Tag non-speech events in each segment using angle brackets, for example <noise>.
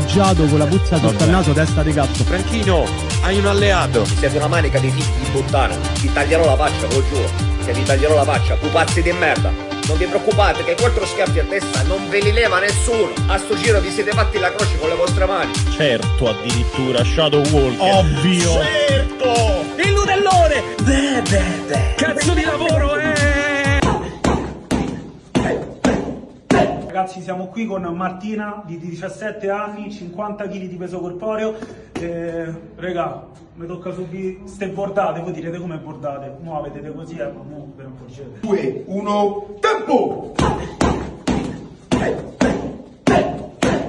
sbandeggiato con la puzza sotto il naso, testa di cazzo. Franchino, hai un alleato. Se serve una manica dei figli di puttana. Ti taglierò la faccia, te lo giuro. Che vi taglierò la faccia, pupazzi di merda. Non vi preoccupate che quattro schiaffi a testa non ve li leva nessuno. A sto giro vi siete fatti la croce con le vostre mani. Certo, addirittura Shadow Walker. Ovvio. Certo! Il nutellone Beh, beh, beh. Cazzo di lavoro, eh! Ragazzi siamo qui con Martina di 17 anni, 50 kg di peso corporeo. Eh, regà, mi tocca subito. Ste bordate, voi direte come bordate? Mo vedete così, eh, ma mo ve ne accorgete. 2, 1, tempo!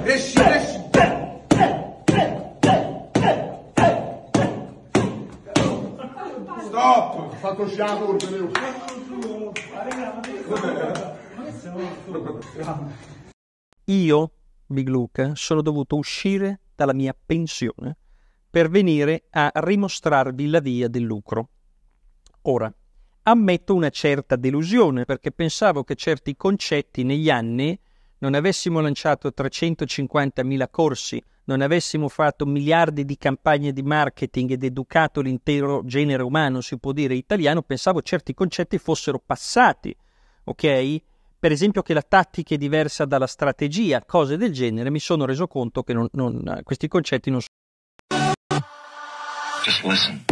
Esci, esci! Stop! Ho fatto sciato, orfeo! Ma io, Big Luca, sono dovuto uscire dalla mia pensione per venire a rimostrarvi la via del lucro. Ora, ammetto una certa delusione perché pensavo che certi concetti negli anni non avessimo lanciato 350.000 corsi, non avessimo fatto miliardi di campagne di marketing ed educato l'intero genere umano, si può dire italiano, pensavo certi concetti fossero passati, ok? per esempio che la tattica è diversa dalla strategia, cose del genere, mi sono reso conto che non, non, questi concetti non sono... Just listen.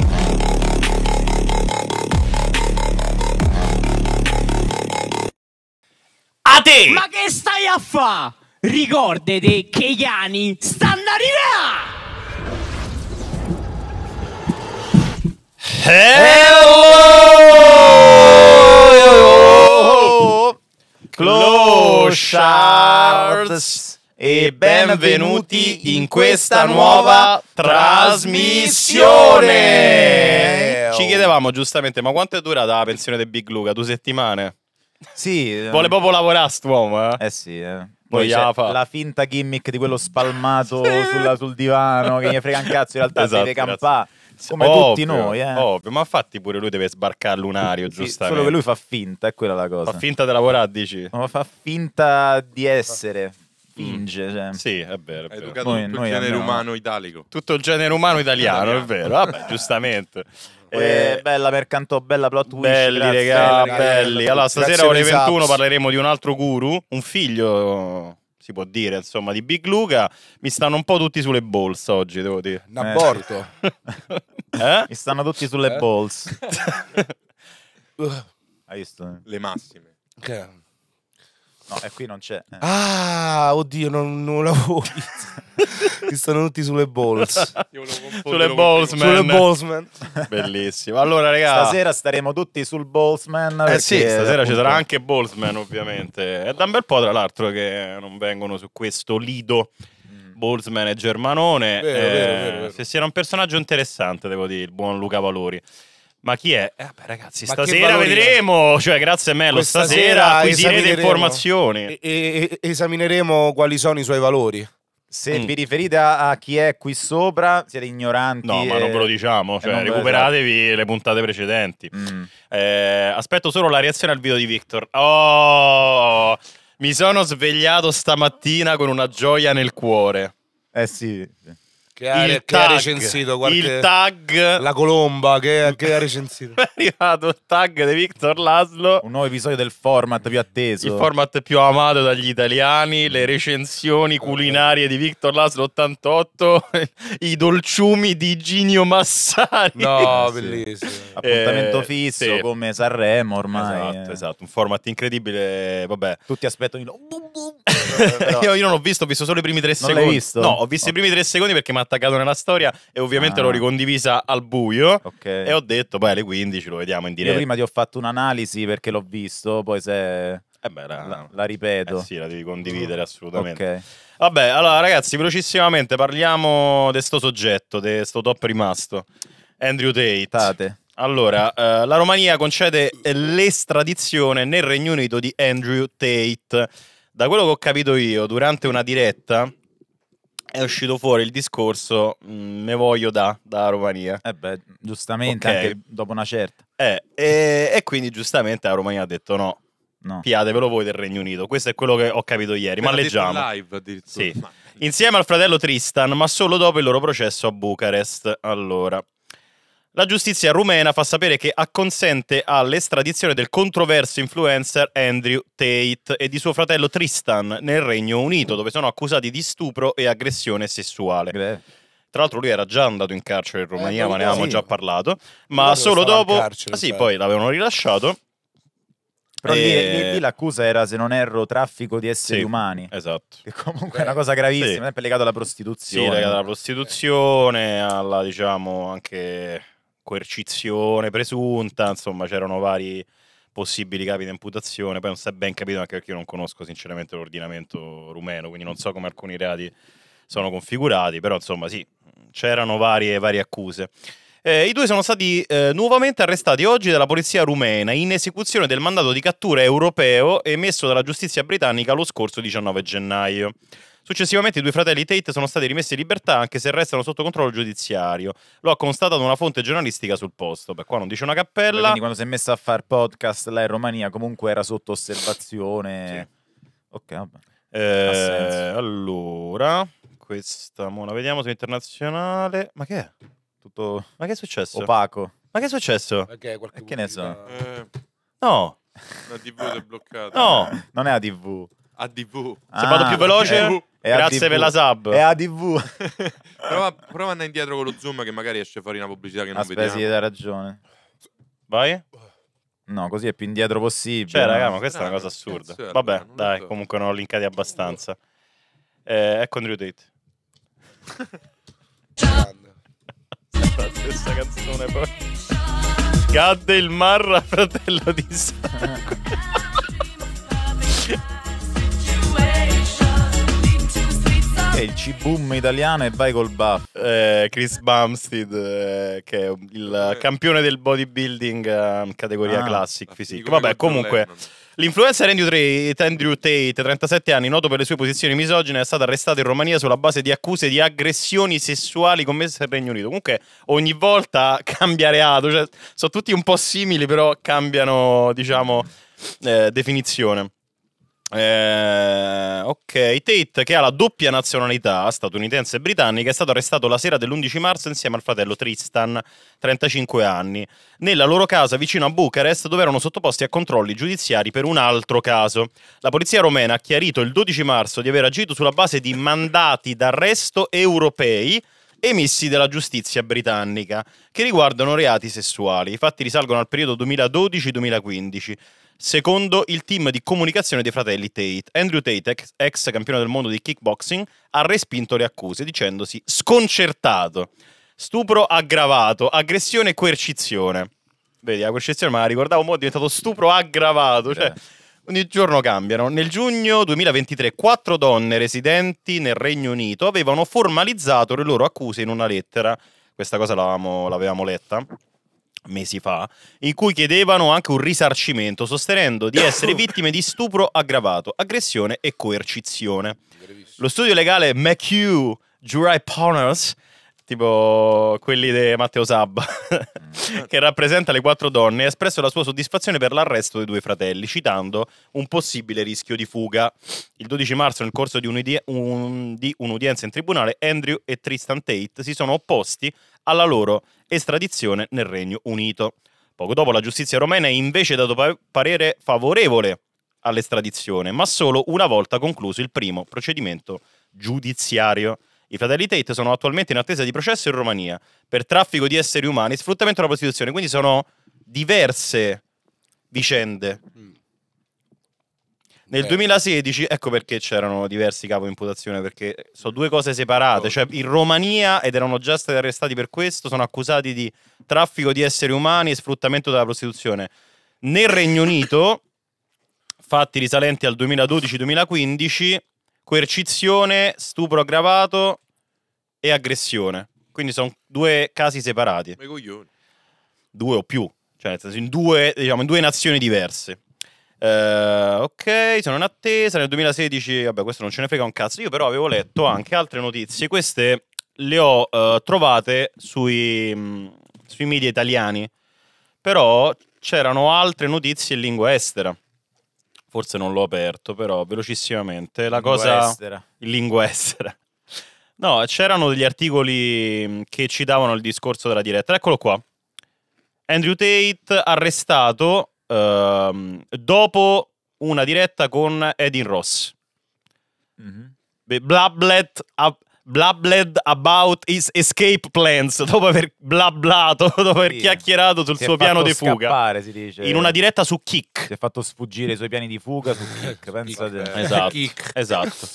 A te! Ma che stai a fa? Ricordate che gli anni stanno arrivando! Eh, oh! Hello! Closhards e benvenuti in questa nuova trasmissione. Ci chiedevamo giustamente, ma quanto è durata la pensione di Big Luca? Due settimane? Sì. Vuole ehm, proprio lavorare st'uomo, eh? Eh sì, eh. Poi la finta gimmick di quello spalmato <laughs> sulla, sul divano che gli frega un cazzo, in realtà esatto, deve campare. Grazie come ovvio, tutti noi, eh. Ovvio, ma fatti pure lui deve sbarcare lunario, sì, giustamente. Solo che lui fa finta, è quella la cosa. Fa finta di lavorare, dici? Ma fa finta di essere. Finge, cioè. Sì, è vero. È vero. Educato noi, tutto noi il genere abbiamo... umano italico. Tutto il genere umano italiano, è vero. Vabbè, <laughs> giustamente. Eh, eh bella canto, bella plot twist. Belli, regà, belli. Allora, stasera ore 21 parleremo di un altro guru, un figlio si può dire, insomma, di Big Luca, mi stanno un po' tutti sulle balls oggi, devo dire. Un eh. aborto. <laughs> eh? Mi stanno tutti sulle eh? balls. <laughs> Hai visto? Le massime. Okay. No, e qui non c'è. Eh. Ah, oddio, non, non l'avevo visto. <laughs> Mi stanno tutti sulle balls. Sulle balls, sulle balls, man. Bellissimo. Allora, ragazzi. Stasera staremo tutti sul Ballsman. Eh sì, stasera appunto... ci sarà anche Ballsman, ovviamente. È da un bel po', tra l'altro, che non vengono su questo lido. Mm. Ballsman e Germanone. Vero, eh, vero, vero, se sia un personaggio interessante, devo dire, il buon Luca Valori. Ma chi è? Eh, beh, ragazzi, Ma stasera vedremo, cioè grazie a Mello, Questa stasera acquisirete informazioni. E, e, esamineremo quali sono i suoi valori. Se mm. vi riferite a, chi è qui sopra, siete ignoranti. No, ma non ve lo diciamo. Cioè, recuperatevi esatto. le puntate precedenti. Mm. Eh, aspetto solo la reazione al video di Victor. Oh, mi sono svegliato stamattina con una gioia nel cuore. Eh sì. Che ha, che ha recensito qualche, il tag La Colomba che, che ha recensito <laughs> È arrivato il tag di Victor Laszlo Un nuovo episodio del format più atteso Il format più amato dagli italiani Le recensioni culinarie di Victor Laszlo 88 <laughs> I dolciumi di Ginio Massari No, <laughs> bellissimo eh, Appuntamento eh, fisso sì. come Sanremo ormai Esatto, eh. esatto Un format incredibile Vabbè Tutti aspettano io, io non ho visto, ho visto solo i primi tre non secondi visto? No, ho visto oh. i primi tre secondi perché mi attaccato nella storia e ovviamente ah. l'ho ricondivisa al buio okay. e ho detto poi alle 15 lo vediamo in diretta. Io prima ti ho fatto un'analisi perché l'ho visto, poi se... Eh beh, la, la, la ripeto. Eh sì, la devi condividere mm. assolutamente. Okay. Vabbè, allora ragazzi, velocissimamente parliamo di questo soggetto, di questo top rimasto. Andrew Tate. Tate. Allora, eh, la Romania concede l'estradizione nel Regno Unito di Andrew Tate. Da quello che ho capito io, durante una diretta è uscito fuori il discorso mh, mm, me voglio da, da Romania. Eh beh, giustamente, Ok. anche dopo una certa. Eh, e, e quindi giustamente la Romania ha detto no, No. piatevelo voi del Regno Unito. Questo è quello che ho capito ieri, ma leggiamo. live addirittura. Sì. Ma- Insieme al fratello Tristan, ma solo dopo il loro processo a Bucarest. Allora, la giustizia rumena fa sapere che acconsente all'estradizione del controverso influencer Andrew Tate e di suo fratello Tristan nel Regno Unito, dove sono accusati di stupro e aggressione sessuale. Beh. Tra l'altro lui era già andato in carcere in Romania, eh, ma ne avevamo sì. già parlato, ma Loro solo dopo... Carcere, ah sì, cioè. poi l'avevano rilasciato. Però e... lì, lì, l'accusa era, se non erro, traffico di esseri sì, umani. Esatto. Che comunque è una cosa gravissima, sì. sempre legata alla prostituzione. Sì, legata alla prostituzione, alla, diciamo, anche coercizione presunta, insomma c'erano vari possibili capi di imputazione, poi non si è ben capito anche perché io non conosco sinceramente l'ordinamento rumeno, quindi non so come alcuni reati sono configurati, però insomma sì, c'erano varie, varie accuse. Eh, I due sono stati eh, nuovamente arrestati oggi dalla polizia rumena in esecuzione del mandato di cattura europeo emesso dalla giustizia britannica lo scorso 19 gennaio. Successivamente i due fratelli Tate sono stati rimessi in libertà anche se restano sotto controllo giudiziario. Lo ha constatato una fonte giornalistica sul posto. Beh, qua non dice una cappella. quindi quando si è messa a fare podcast là in Romania comunque era sotto osservazione. Sì. Ok, vabbè. Eh, allora, questa mo la vediamo su internazionale. Ma che è? Tutto... Ma che è successo? Opaco. Ma che è successo? Perché qualche eh, che ne so? Eh... No. La TV è bloccata. No, non è la TV. ADV. Ah, Se vado ah, più veloce, okay. grazie per la sub. È ADV. <laughs> prova, prova ad andare indietro con lo zoom che magari esce fuori una pubblicità che non Aspetta, vediamo. Aspetta, sì, hai ragione. Vai. No, così è più indietro possibile. Cioè, raga, ma questa no, è ah, una cosa assurda. Certo, Vabbè, dai, so. comunque non ho linkati abbastanza. Boh. Eh, ecco Andrew Tate. la <laughs> stessa canzone poi. Cadde il Marra, fratello di sangue. <laughs> È il C-boom italiano e vai col buff. Eh, Chris Bumstead, eh, che è il eh. campione del bodybuilding eh, categoria ah, classic physique. Vabbè, comunque. L'influencer Andrew Tate, Andrew Tate, 37 anni, noto per le sue posizioni misogine, è stato arrestato in Romania sulla base di accuse di aggressioni sessuali commesse nel Regno Unito. Comunque ogni volta <laughs> cambia reato, cioè, sono tutti un po' simili, però cambiano, diciamo, eh, definizione. Eh, ok, Tate, che ha la doppia nazionalità statunitense e britannica, è stato arrestato la sera dell'11 marzo insieme al fratello Tristan, 35 anni, nella loro casa vicino a Bucarest, dove erano sottoposti a controlli giudiziari per un altro caso. La polizia romena ha chiarito il 12 marzo di aver agito sulla base di mandati d'arresto europei emessi dalla giustizia britannica, che riguardano reati sessuali. I fatti risalgono al periodo 2012-2015. Secondo il team di comunicazione dei fratelli Tate, Andrew Tate, ex campione del mondo di kickboxing, ha respinto le accuse dicendosi sconcertato. Stupro aggravato, aggressione e coercizione. Vedi, la coercizione ma la ricordavo, mo' è diventato stupro aggravato. Cioè, eh. ogni giorno cambiano. Nel giugno 2023, quattro donne residenti nel Regno Unito avevano formalizzato le loro accuse in una lettera. Questa cosa l'avevamo letta mesi fa, in cui chiedevano anche un risarcimento, sostenendo di essere <coughs> vittime di stupro aggravato, aggressione e coercizione. Lo studio legale McHugh Jury Partners tipo quelli di Matteo Sabba, <laughs> che rappresenta le quattro donne, ha espresso la sua soddisfazione per l'arresto dei due fratelli, citando un possibile rischio di fuga. Il 12 marzo, nel corso di, un, di un'udienza in tribunale, Andrew e Tristan Tate si sono opposti alla loro estradizione nel Regno Unito. Poco dopo la giustizia romena ha invece dato pa- parere favorevole all'estradizione, ma solo una volta concluso il primo procedimento giudiziario. I fratelli Tate sono attualmente in attesa di processo in Romania per traffico di esseri umani, e sfruttamento della prostituzione, quindi sono diverse vicende. Nel 2016, ecco perché c'erano diversi capo imputazione, perché sono due cose separate, oh. cioè in Romania, ed erano già stati arrestati per questo, sono accusati di traffico di esseri umani e sfruttamento della prostituzione. Nel Regno Unito, fatti risalenti al 2012-2015, coercizione, stupro aggravato e aggressione. Quindi sono due casi separati. Ma coglioni. Due o più, cioè in due, diciamo, in due nazioni diverse. Uh, ok, sono in attesa. Nel 2016, vabbè, questo non ce ne frega un cazzo. Io però avevo letto anche altre notizie. Queste le ho uh, trovate sui, mh, mm, sui media italiani. Però c'erano altre notizie in lingua estera forse non l'ho aperto, però velocissimamente, la lingua cosa... Estera. In lingua estera. No, c'erano degli articoli mm, che ci davano il discorso della diretta. Eccolo qua. Andrew Tate arrestato ehm, dopo una diretta con Edin Ross. mm-hmm. Blablet... Ab- blabbled about his escape plans <laughs> dopo aver blablato, <laughs> dopo aver sì. chiacchierato sul si suo piano di fuga. Scappare, si dice. In una diretta su Kick. Si è fatto sfuggire i suoi piani di fuga su Kick, <laughs> pensate. Esatto, Kick. esatto.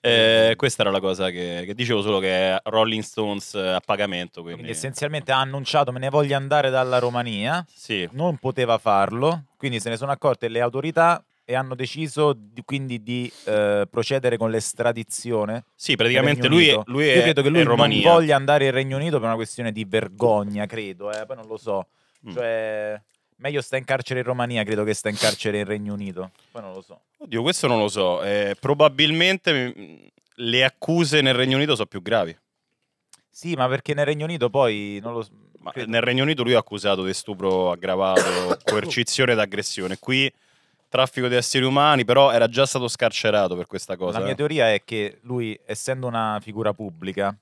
Eh, questa era la cosa che, che, dicevo solo che Rolling Stones eh, a pagamento. Quindi. quindi... essenzialmente ha annunciato me ne voglio andare dalla Romania. Sì. Non poteva farlo, quindi se ne sono accorte le autorità e hanno deciso di, quindi di eh, procedere con l'estradizione. Sì, praticamente lui è, lui è, Io credo che lui non voglia andare in Regno Unito per una questione di vergogna, credo, eh, poi non lo so. Mm. Cioè, meglio sta in carcere in Romania, credo che sta in carcere in Regno Unito. Poi non lo so. Oddio, questo non lo so. Eh, probabilmente mm, le accuse nel Regno Unito sono più gravi. Sì, ma perché nel Regno Unito poi non lo so. Nel Regno Unito lui è accusato di stupro aggravato, <coughs> coercizione ed aggressione. Qui traffico di esseri umani, però era già stato scarcerato per questa cosa. La mia eh. teoria è che lui, essendo una figura pubblica,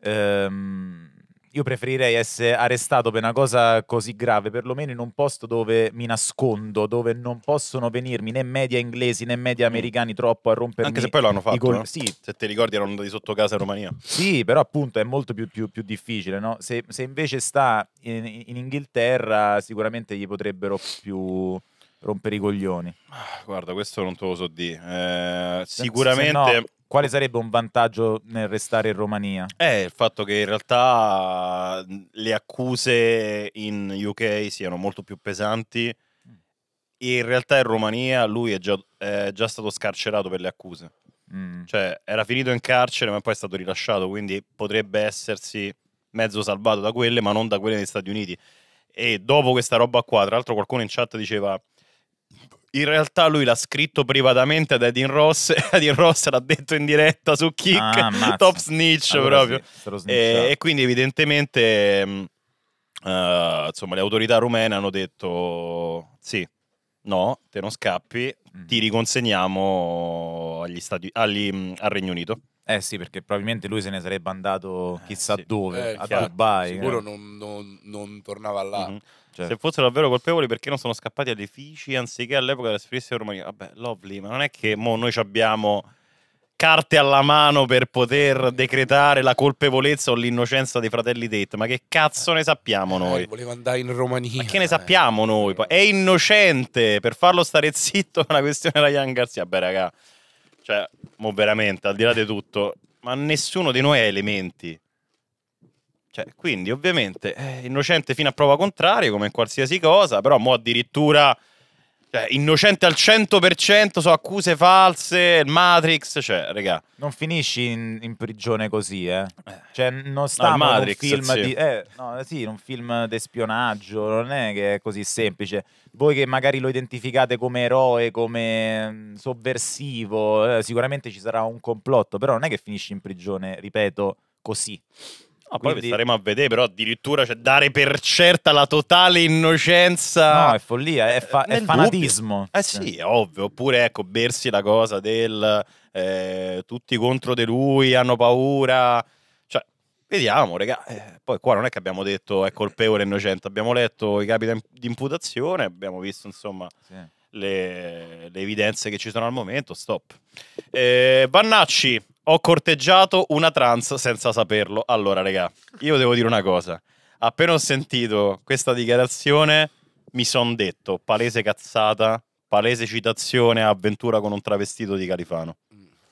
ehm, io preferirei essere arrestato per una cosa così grave, perlomeno in un posto dove mi nascondo, dove non possono venirmi né media inglesi né media mm. americani troppo a rompermi. Anche se poi l'hanno fatto, no? Eh. sì. se ti ricordi erano andati sotto casa in Romania. Sì, però appunto è molto più, più, più difficile, no? se, se, invece sta in, in Inghilterra sicuramente gli potrebbero più rompere i coglioni? Ah, guarda, questo non te lo so di. Eh, eh sicuramente... No, quale sarebbe un vantaggio nel restare in Romania? Eh, il fatto che in realtà le accuse in UK siano molto più pesanti. Mm. In realtà in Romania lui è già, è già stato scarcerato per le accuse. Mm. Cioè, era finito in carcere, ma poi è stato rilasciato, quindi potrebbe essersi mezzo salvato da quelle, ma non da quelle negli Stati Uniti. E dopo questa roba qua, tra l'altro qualcuno in chat diceva in realtà lui l'ha scritto privatamente ad Edin Ross e <laughs> Edin Ross l'ha detto in diretta su Kick, ah, top snitch allora proprio. Sì, e, e, quindi evidentemente uh, insomma, le autorità rumene hanno detto sì, no, te non scappi, mm. ti riconsegniamo agli Stati, agli, mm, al Regno Unito. Eh sì, perché probabilmente lui se ne sarebbe andato eh, chissà eh, sì. dove, eh, a chiaro. Dubai. Eh. Sicuro eh. non, non, non, tornava là. Mm-hmm. Certo. Se fossero davvero colpevoli, perché non sono scappati alle Fici anziché all'epoca della trasferirsi ai romani? Vabbè, lovely, ma non è che mo noi abbiamo carte alla mano per poter decretare la colpevolezza o l'innocenza dei fratelli Tate, ma che cazzo ne sappiamo eh, noi? Eh, voleva andare in Romania. Ma che ne sappiamo eh. noi? È innocente, per farlo stare zitto è una questione della Ian Garcia. Beh, raga, cioè, mo veramente, al di là di tutto, ma nessuno di noi ha elementi cioè, quindi ovviamente eh, innocente fino a prova contraria, come in qualsiasi cosa, però mo addirittura cioè, innocente al 100%, sono accuse false, Matrix, cioè, regà. Non finisci in, in prigione così, eh. eh. Cioè, non sta no, un film sì. di... Eh, no, eh, sì, un film d'espionaggio, non è che è così semplice. Voi che magari lo identificate come eroe, come mm, sovversivo, eh, sicuramente ci sarà un complotto, però non è che finisci in prigione, ripeto, così. No, poi staremo a vedere, però addirittura cioè, dare per certa la totale innocenza. No, è follia, è, fa- è fanatismo. Dubbio. Eh sì, è ovvio. Oppure, ecco, bersi la cosa del eh, tutti contro di lui, hanno paura. Cioè, vediamo, regà. Eh, poi qua non è che abbiamo detto è colpevole o innocente, abbiamo letto i capi di imputazione, abbiamo visto, insomma... Sì. Le, le, evidenze che ci sono al momento. Stop. Eh, Vannacci, ho corteggiato una trans senza saperlo. Allora, raga, io devo dire una cosa. Appena ho sentito questa dichiarazione, mi son detto palese cazzata, palese citazione a avventura con un travestito di Califano.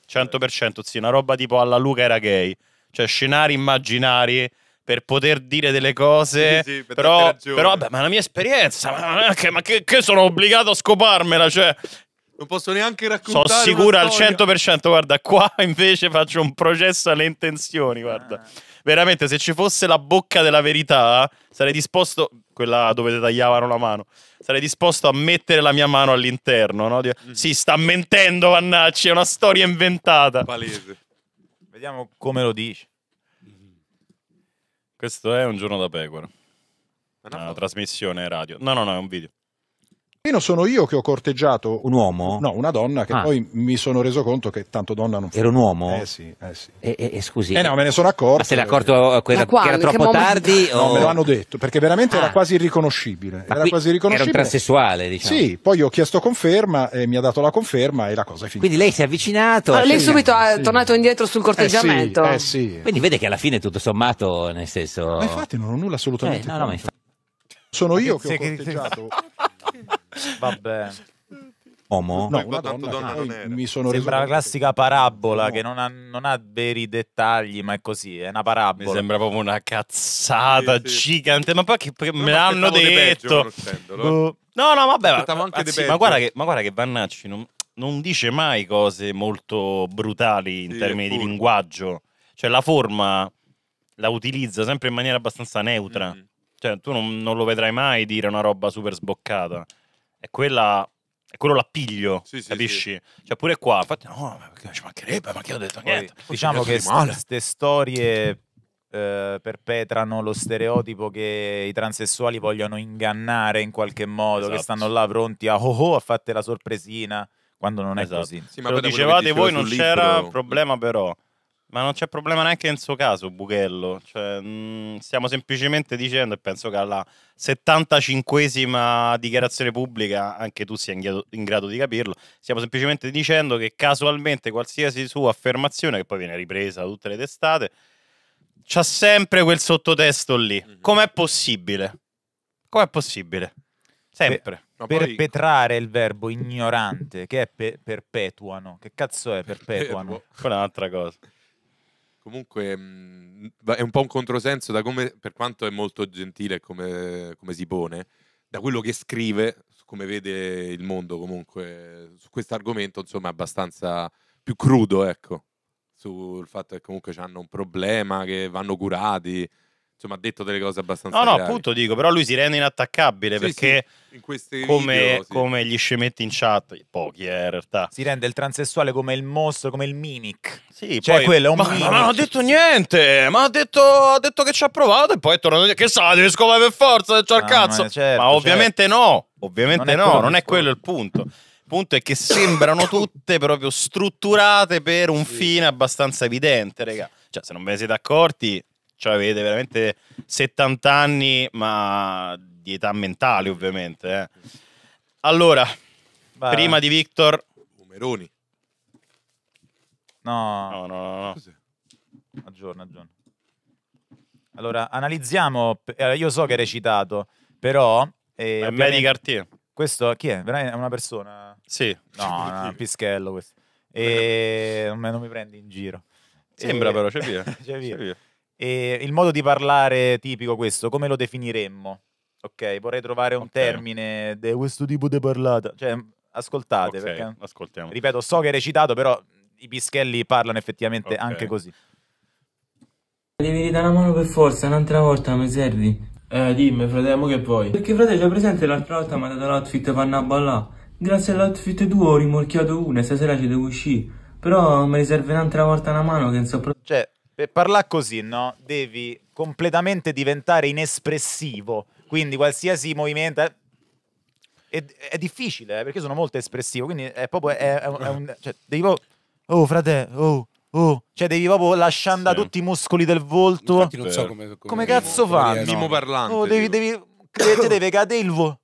100% sì, una roba tipo alla Luca era gay. Cioè, scenari immaginari per poter dire delle cose. Sì, sì, per però, però, vabbè, ma la mia esperienza, ma, che, ma che, che sono obbligato a scoparmela? Cioè, non posso neanche raccontare. Sono sicuro al 100%, guarda, qua <laughs> invece faccio un processo alle intenzioni, guarda. Ah. Veramente, se ci fosse la bocca della verità, sarei disposto, quella dove tagliavano la mano, sarei disposto a mettere la mia mano all'interno, no? mm. Sì, sta mentendo, mannaggia, è una storia inventata. Palese. Vediamo come lo dici. Questo è Un giorno da pecora. Una, una trasmissione radio. No, no, no, è un video. Meno sono io che ho corteggiato un uomo? No, una donna che ah. poi mi sono reso conto che tanto donna non fu. Era un uomo? Eh sì, eh sì. E, e scusi. Eh no, me ne sono accorto. Ma se l'è accorto quella, quale, che era troppo che tardi? O... No, me lo hanno detto, perché veramente ah. era quasi irriconoscibile. Ma era quasi irriconoscibile. Era un transessuale, diciamo. Sì, poi ho chiesto conferma e mi ha dato la conferma e la cosa è finita. Quindi lei si è avvicinato. Ah, lei sì, subito è sì. tornato indietro sul corteggiamento. Eh sì, eh sì, Quindi vede che alla fine tutto sommato, nel senso... Ma infatti non ho nulla assolutamente. Eh, no, no, ma infatti... Sono io che ho corteggiato... Vabbè. Homo? No, una donna, donna non mi sono Sembra la classica parabola no. che non ha, non ha, veri dettagli, ma è così, è una parabola. Mi sembra proprio una cazzata sì, sì. gigante, ma poi che non me l'hanno detto. peggio, boh. No, no, vabbè, ma, anzi, ma, guarda che, ma, guarda che, Vannacci non, non, dice mai cose molto brutali in sì, termini di linguaggio. Cioè la forma la utilizza sempre in maniera abbastanza neutra. Mm -hmm. Cioè tu non, non lo vedrai mai dire una roba super sboccata è quella È quello l'appiglio, sì, sì, capisci? Sì. Cioè pure qua, infatti no, ma ci mancherebbe, ma chi ho detto niente. diciamo che queste storie eh, perpetrano lo stereotipo che i transessuali vogliono ingannare in qualche modo, esatto. che stanno là pronti a oh oh, a fatte la sorpresina, quando non è esatto. così. Sì, Se lo dicevate voi non c'era problema però. Ma non c'è problema neanche nel suo caso, Bughello. Cioè, mh, mm, stiamo semplicemente dicendo, e penso che alla 75esima dichiarazione pubblica anche tu sia in grado, in grado, di capirlo. Stiamo semplicemente dicendo che casualmente qualsiasi sua affermazione, che poi viene ripresa da tutte le testate, c'ha sempre quel sottotesto lì. Mhm. Com'è possibile? Com'è possibile? Sempre. Per, poi... perpetrare il verbo ignorante, che è pe- perpetuano. Che cazzo è perpetuano? Quella è un'altra cosa. Comunque mm, è un po' un controsenso da come, per quanto è molto gentile come, come si pone, da quello che scrive, come vede il mondo comunque, su questo argomento insomma è abbastanza più crudo, ecco, sul fatto che comunque hanno un problema, che vanno curati, insomma, ha detto delle cose abbastanza. No, no, appunto dico, però lui si rende inattaccabile sì, perché sì, come, video, sì. come, gli scemetti in chat, pochi eh, in realtà. Si rende il transessuale come il mostro, come il mimic. Sì, cioè poi, quello è un ma, minic. Ma non ha detto niente, ma ha detto, ha detto che ci ha provato e poi è tornato che sa, devi scovare per forza, c'ho il ah, cazzo. Certo, ma, certo, ma ovviamente certo. no, ovviamente non no, non è quello il punto. Il punto è che sembrano <coughs> tutte proprio strutturate per un fine abbastanza evidente, raga. Cioè, se non ve ne siete accorti, cioè avete veramente 70 anni, ma di età mentale ovviamente. Eh. Allora, Beh, prima di Victor... Numeroni. No, no, no, no. no. Aggiorna, Allora, analizziamo... Io so che hai recitato, però... Eh, è Mary Cartier. Questo chi è? È una persona? Sì. No, no, un pischello questo. E... Non mi prendi in giro. Sembra e... però, c'è via. <laughs> c'è via. C'è via. E il modo di parlare tipico questo, come lo definiremmo? Ok, vorrei trovare un okay. termine di questo tipo di parlata. Cioè, ascoltate, okay, perché... Ascoltiamo. Ripeto, so che è recitato, però i pischelli parlano effettivamente okay. anche così. Devi ridare una mano per forza, un'altra volta mi servi. Eh, dimmi, fratello, che vuoi? Perché, fratello, presente l'altra volta mi ha dato l'outfit per andare a ballare. Grazie all'outfit tuo ho rimorchiato una, e stasera ci devo uscire. Però mi serve un'altra volta una mano che non so proprio... Cioè, per eh, parlare così, no? Devi completamente diventare inespressivo. Quindi qualsiasi movimento. È, è, è difficile, eh, perché sono molto espressivo. Quindi è proprio. È, è un, un, cioè, devi proprio. Oh, frate, oh. Oh, cioè devi proprio lasciare sì. tutti i muscoli del volto. Infatti non so come, come, come cazzo fa? Mimo parlante. Oh, devi, devi, <coughs> deve cadere il vo.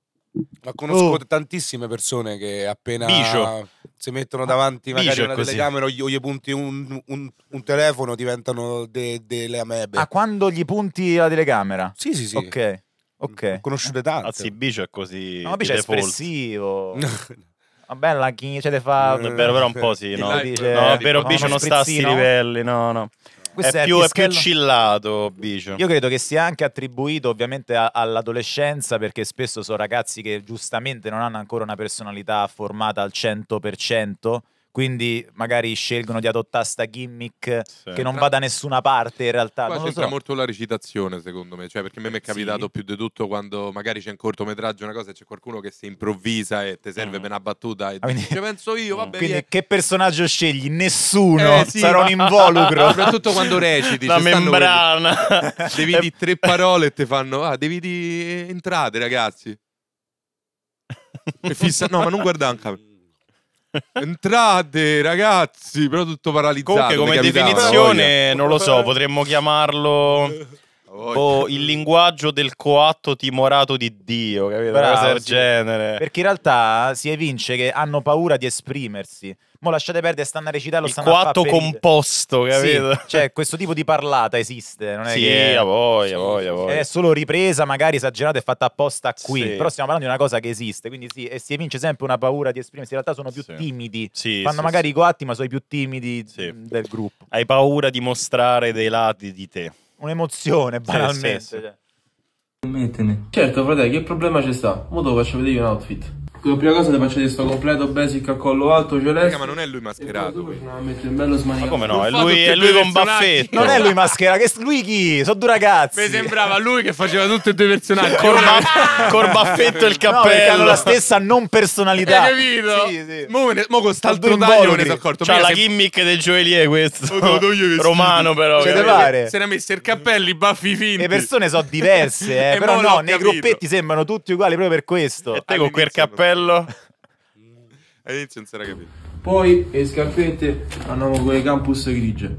Ma conosco oh. tantissime persone che appena Bicio. si mettono davanti magari Bicio una telecamera o gli, o gli punti un, un, un, telefono diventano delle de amebe. Ah, quando gli punti la telecamera? Sì, sì, sì. Ok. okay. Mm, conosciute tante. Anzi, ah, Bicio è così. No, Bicio è default. espressivo. <laughs> Vabbè, la chi ce le fa. È vero, però un po' sì, no? Dice, no, vero, Bicio non sta a sti livelli, no, no questo è, è, più, è più chillato, Bicio. Io credo che sia anche attribuito ovviamente a, all'adolescenza perché spesso sono ragazzi che giustamente non hanno ancora una personalità formata al 100%, quindi magari scelgono di adottare sta gimmick sì. che non va da nessuna parte in realtà. Qua c'entra so. molto la recitazione secondo me, cioè perché a me mi è capitato sì. più di tutto quando magari c'è un cortometraggio una cosa e c'è qualcuno che si improvvisa e ti serve mm. per una battuta e ah, quindi, dice penso io, vabbè. Mm. Quindi via. che personaggio scegli? Nessuno, eh, sì, sarà un involucro. <laughs> Soprattutto quando reciti. La membrana. <laughs> devi dire tre <laughs> parole e ti fanno, ah devi dire entrate ragazzi. E fissa, no ma non guardare in camera. Entrate ragazzi, però tutto paralizzato. Comunque come definizione, non lo so, potremmo chiamarlo... <laughs> Boh, il linguaggio del coatto timorato di Dio, capito? Bravo, cosa del sì. genere. Perché in realtà si evince che hanno paura di esprimersi. Mo lasciate perdere, stanno a recitare lo stanno a quatto composto, capito? Sì, cioè, questo tipo di parlata esiste, non è sì, che... a voi, a voi, a voi. È solo ripresa, magari esagerata e fatta apposta qui, sì. però stiamo parlando di una cosa che esiste, quindi sì, e si evince sempre una paura di esprimersi, in realtà sono più sì. timidi, sì, fanno magari i coatti ma sono i più timidi del gruppo. Hai paura di mostrare dei lati di te. Un'emozione, banalmente. Cioè. Mettene. Certo, fratello, che problema ci sta? Mo' dopo lo faccio vedere un outfit. La prima cosa ti faccio vedere sto completo basic a collo alto celeste. Raga, ma non è lui mascherato. Poi dopo mettere un bello smanicato. Ma come no? È lui, è lui con baffetto. Non è lui mascherato. Lui chi? Sono due ragazzi. Mi sembrava lui che faceva tutti e due i personaggi. Col, ba- col baffetto e il cappello. No, hanno la <laughs> stessa non personalità. Hai capito? Sì, sì. Mo, ne, mo con st'altro taglio ne sono accorto. C'ha la gimmick del gioiellier questo. io Romano però. Cioè, pare. Se ne ha messo il cappello, i baffi finti. Le persone sono diverse, eh. <laughs> eh però no, nei gruppetti sembrano tutti uguali proprio per questo. E te con quel cappello Bello. All'inizio non si era capito. Poi, le scarpette, andiamo con le campus grigie.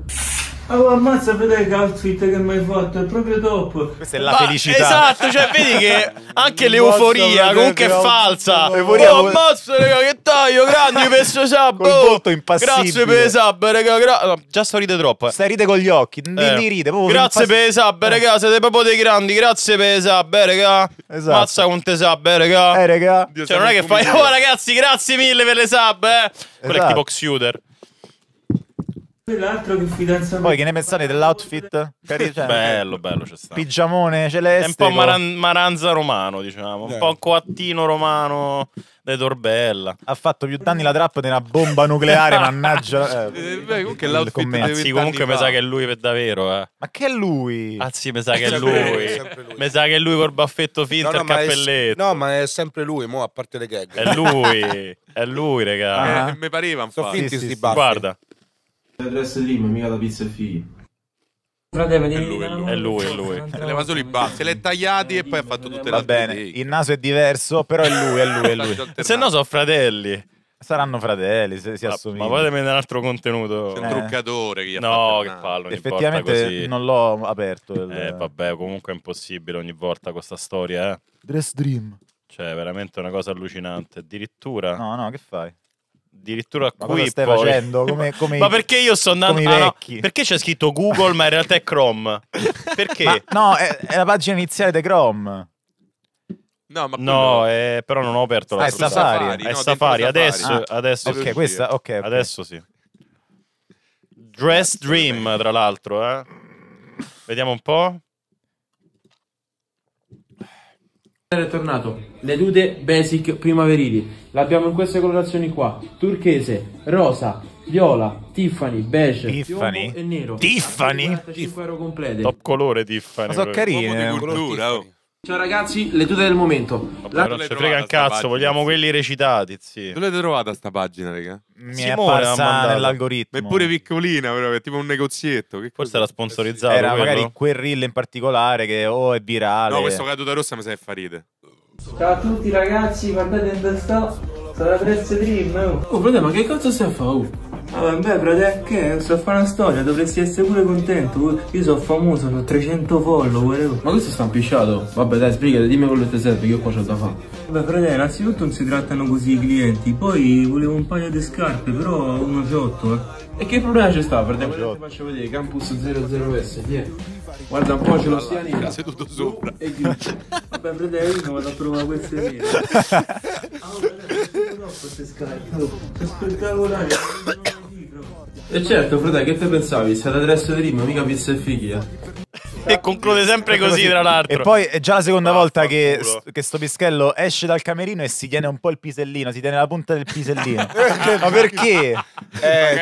Oh, ammazza, vedete che outfit che mi hai fatto, è proprio top. Questa è la Ma felicità. Esatto, cioè vedi che <laughs> anche l'euforia comunque è falsa. Euforia oh, ammazza, raga, che taglio, grandi <laughs> per questo sub. Oh, grazie per il sub, raga, gra- no, già sto ride troppo. Eh. Stai ride con gli occhi, eh. mi, mi ride. Grazie per il sub, eh. raga, siete proprio dei grandi, grazie per il sub, eh, raga. Esatto. Ammazza con te sub, eh, raga. Eh, raga. Dio cioè non è che fai, <laughs> oh ragazzi, grazie mille per le sub, eh. Esatto. Quello è tipo Xuder. Quell'altro che fidanzamento. Poi che ne pensate dell'outfit? Cioè, bello, bello. C'è stato. Pigiamone celeste. È un po' maran- maranza romano, diciamo. Un eh. po' coattino romano de Torbella. Ha fatto più danni la trappa di una bomba nucleare, <laughs> mannaggia. Eh, eh, eh, beh, comunque l'outfit Azzi, comunque mi sa che è lui per davvero. Eh. Ma che è lui? Anzi, ah, mi sa che è lui. Mi sa che è lui col baffetto finto e no, no, il cappelletto. È, no, ma è sempre lui, mo, a parte le gag. È lui, <laughs> è lui, raga. Ah. mi pareva un po'. Sono finti sì, sì, sì, Guarda. L'adressa Dream, mica da pizza e figli. Fratello, devi lui, è lui, è lui. Se l'ha solo in basso, se tagliati e poi ha fatto tutte le Va bene, il naso è diverso, però è lui, è lui, è lui. Se no sono fratelli. Saranno fratelli, se si ah, Ma potete mettere un altro contenuto. C'è un eh. truccatore che gli ha No, che palle Effettivamente non l'ho aperto. Il... Eh, vabbè, comunque è impossibile ogni volta questa storia, eh. Dress Dream. Cioè, veramente una cosa allucinante. Addirittura... No, no, che fai? addirittura ma qui stai poi... facendo come, <laughs> come ma perché io sto andando ah, no, perché c'è scritto Google ma in realtà è Chrome <laughs> perché ma, no è, è, la pagina iniziale di Chrome No, ma no è, eh, però non ho aperto la ah, è Safari. Safari. È no, Safari. Adesso, ah, adesso, okay, questa, okay, okay. adesso sì. Dress Dream, tra l'altro. Eh. Vediamo un po'. è tornato le nude basic primaverili l'abbiamo in queste colorazioni qua turchese rosa viola Tiffany beige Tiffany e nero Tiffany 45 euro complete top colore Tiffany ma sono proprio. carine di eh, cultura oh. Ciao ragazzi, le tute del momento. La... Non ci frega un cazzo, vogliamo quelli recitati, sì. Dove l'avete trovata sta pagina, raga? Mi Simone è apparsa nell'algoritmo. Eppure piccolina, però, è tipo un negozietto. Che Forse era sponsorizzato. Era quello. magari quel reel in particolare che oh, è virale. No, questo caduta rossa mi sa che farite. Ciao a tutti ragazzi, guardate dove sto. Sono la Press Dream. Eh? Oh, frate, ma che cazzo stai a fare? Oh? Ah, vabbè, frate, che? sto a fare una storia, dovresti essere pure contento. Io sono famoso, ho 300 follower. Eh. Ma questo sta impicciato? Vabbè, dai, sbrigati, dimmi quello che ti serve, io qua c'ho da fare. Vabbè, frate, innanzitutto non si trattano così i clienti. Poi volevo un paio di scarpe, però uno ciotto, eh. E che problema c'è sta, frate? ti faccio vedere, Campus 00S, vieni. Guarda un po', ce l'ho sia nera. seduto sopra. E gliccio. Vabbè, frate, io vado a provare queste nere. <laughs> Ah, vabbè, no, queste scarpe. Sono spettacolari. Negro. E certo, fratello, che te pensavi? Siete adesso di rima, mica pizza e figlia. E conclude sempre così, tra l'altro. E poi è già la seconda ah, volta che, che, sto pischello esce dal camerino e si tiene un po' il pisellino, si tiene la punta del pisellino. <laughs> Ma perché? Eh,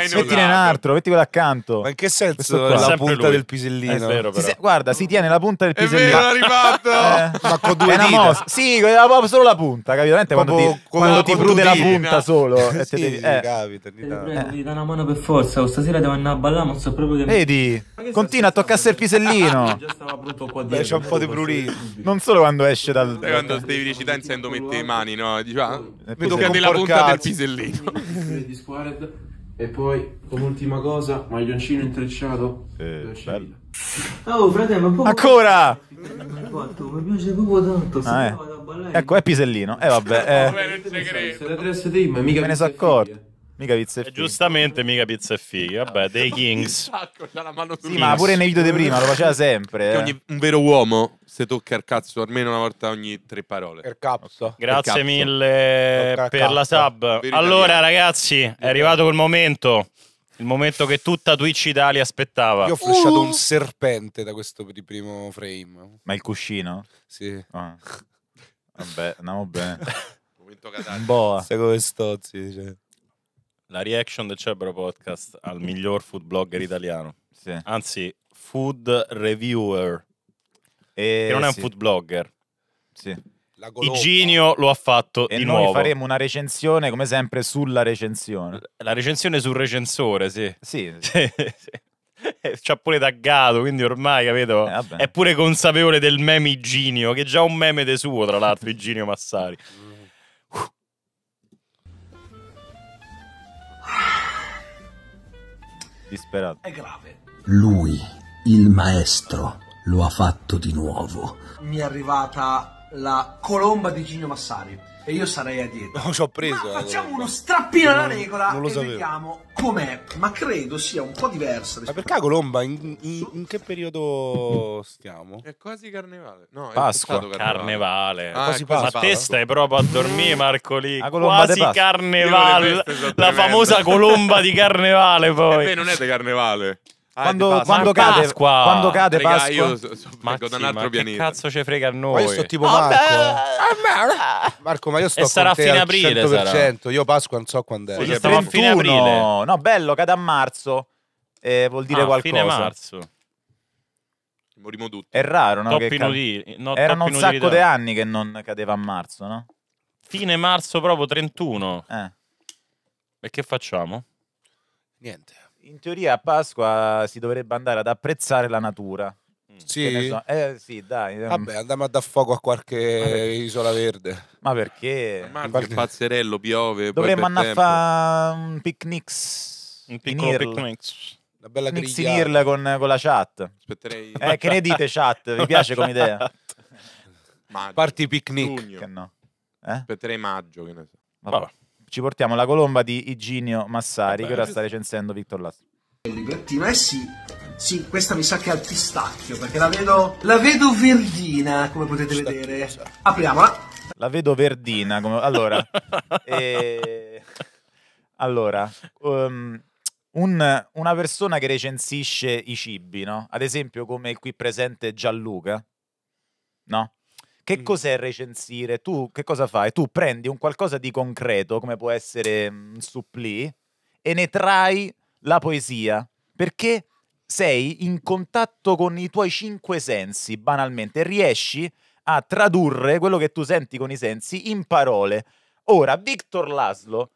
eh mettine un altro, metti quello accanto. Ma in che senso la punta lui. del pisellino? Vero, si, guarda, si tiene la punta del pisellino. È vero, Eh, ma con due dita. Mos- sì, solo la punta, capito? Proprio, quando ti, quando ti prude la punta solo. Eh, sì, e te devi, eh. capita. Ti prego, ti una mano per forza stavo oh, stasera devo andare a ballare, non so proprio che. Vedi? Continua a toccarsi il pisellino. Già stava brutto qua dietro. C'è un po' di prurito. Non solo quando esce dal. Sai quando devi recitare inserendo mette le mani, no? Dici, ah, mi tocca della punta del pisellino. <laughs> E poi, come ultima cosa, maglioncino intrecciato. Eh, bello. Oh, frate, ma poi. Ancora! Mi piace proprio tanto. Ah, eh. Ecco, è pisellino. E eh, vabbè. <laughs> Eh. Se le 3 STI, ma mica. Me ne sono accorto. Mica pizza e eh, fighe. Giustamente, mica pizza e fighe. Vabbè, dei Kings. sì, ma pure nei video di prima lo faceva sempre. Eh. Ogni, un vero uomo se tocca il cazzo almeno una volta ogni tre parole. Per cazzo. Grazie per mille cazzo. per la sub. Allora, ragazzi, è arrivato quel momento. Il momento che tutta Twitch Italia aspettava. Io ho flashato uh. un serpente da questo primo frame. Ma il cuscino? Sì. Ah. Vabbè, andiamo bene. <laughs> Momento catatico. Boa. Sei come stozzi, cioè la reaction del Cerbero Podcast al miglior food blogger italiano. Sì. Anzi, food reviewer. Eh, che non è un food blogger. Sì. Iginio lo ha fatto e di noi nuovo. faremo una recensione come sempre sulla recensione. La recensione sul recensore, sì. Sì. <laughs> sì. Eh, ha pure taggato, quindi ormai capito? Eh, è pure consapevole del meme Iginio, che è già un meme de suo, tra l'altro, Iginio Massari. Mm. Disperato. È grave. Lui, il maestro, lo ha fatto di nuovo. Mi è arrivata la colomba di Gino Massari e io sarei a dietro. No, ci ho preso. Ma eh, facciamo uno strappino alla regola non lo e sapevo. vediamo com'è. Ma credo sia un po' diversa. Ma perché a Colomba? In, in, in, che periodo stiamo? È quasi carnevale. No, Pasqua. Carnevale. carnevale. Ah, quasi Pasqua. Ma te stai proprio a dormire, mm. Marco lì. A quasi carnevale. La famosa Colomba di carnevale <laughs> eh poi. E non è di carnevale. Ah, quando, quando cade Pasqua. Quando cade Raga, Pasqua. Io so, so ma da un altro ma pianeta. Che cazzo ci frega a noi? Ma io sto tipo ah, Marco. Ah, Marco, ma io sto e sarà con fine aprile, 100%. Sarà. Io Pasqua non so quando è. Sì, sì, a fine aprile. No, bello, cade a marzo. Eh, vuol dire ah, qualcosa. fine marzo. Morimo tutti. È raro, no? che inutili, no, Erano un sacco di anni che non cadeva a marzo, no? Fine marzo proprio 31. Eh. E che facciamo? Niente in teoria a Pasqua si dovrebbe andare ad apprezzare la natura. Mm. Sì. So. Eh, sì, dai. Ehm. Vabbè, andiamo a dar fuoco a qualche Vabbè. isola verde. Ma perché? Ma qualche pazzerello piove. Dovremmo andare a fare un picnic. Un piccolo picnic. Una bella griglia. Con, con la chat. Aspetterei. Eh, che ne dite chat? Vi piace come idea? Maggio. Parti picnic. Che no. Eh? Aspetterei maggio, che ne so. Vabbè. Vabbè ci portiamo la colomba di Iginio Massari, Vabbè, eh che ora sta recensendo Victor Lasso. Grattina, eh sì, sì, questa mi sa che è al pistacchio, perché la vedo, la vedo verdina, come potete vedere. Esatto. Apriamola. La vedo verdina, come... allora, <laughs> e... Eh, allora um, un, una persona che recensisce i cibi, no? Ad esempio come il qui presente Gianluca, no? Che mm. cos'è recensire? Tu che cosa fai? Tu prendi un qualcosa di concreto, come può essere mhmm, un supplì, e ne trai la poesia, perché sei in contatto con i tuoi cinque sensi, banalmente, e riesci a tradurre quello che tu senti con i sensi in parole. Ora, Victor Laszlo,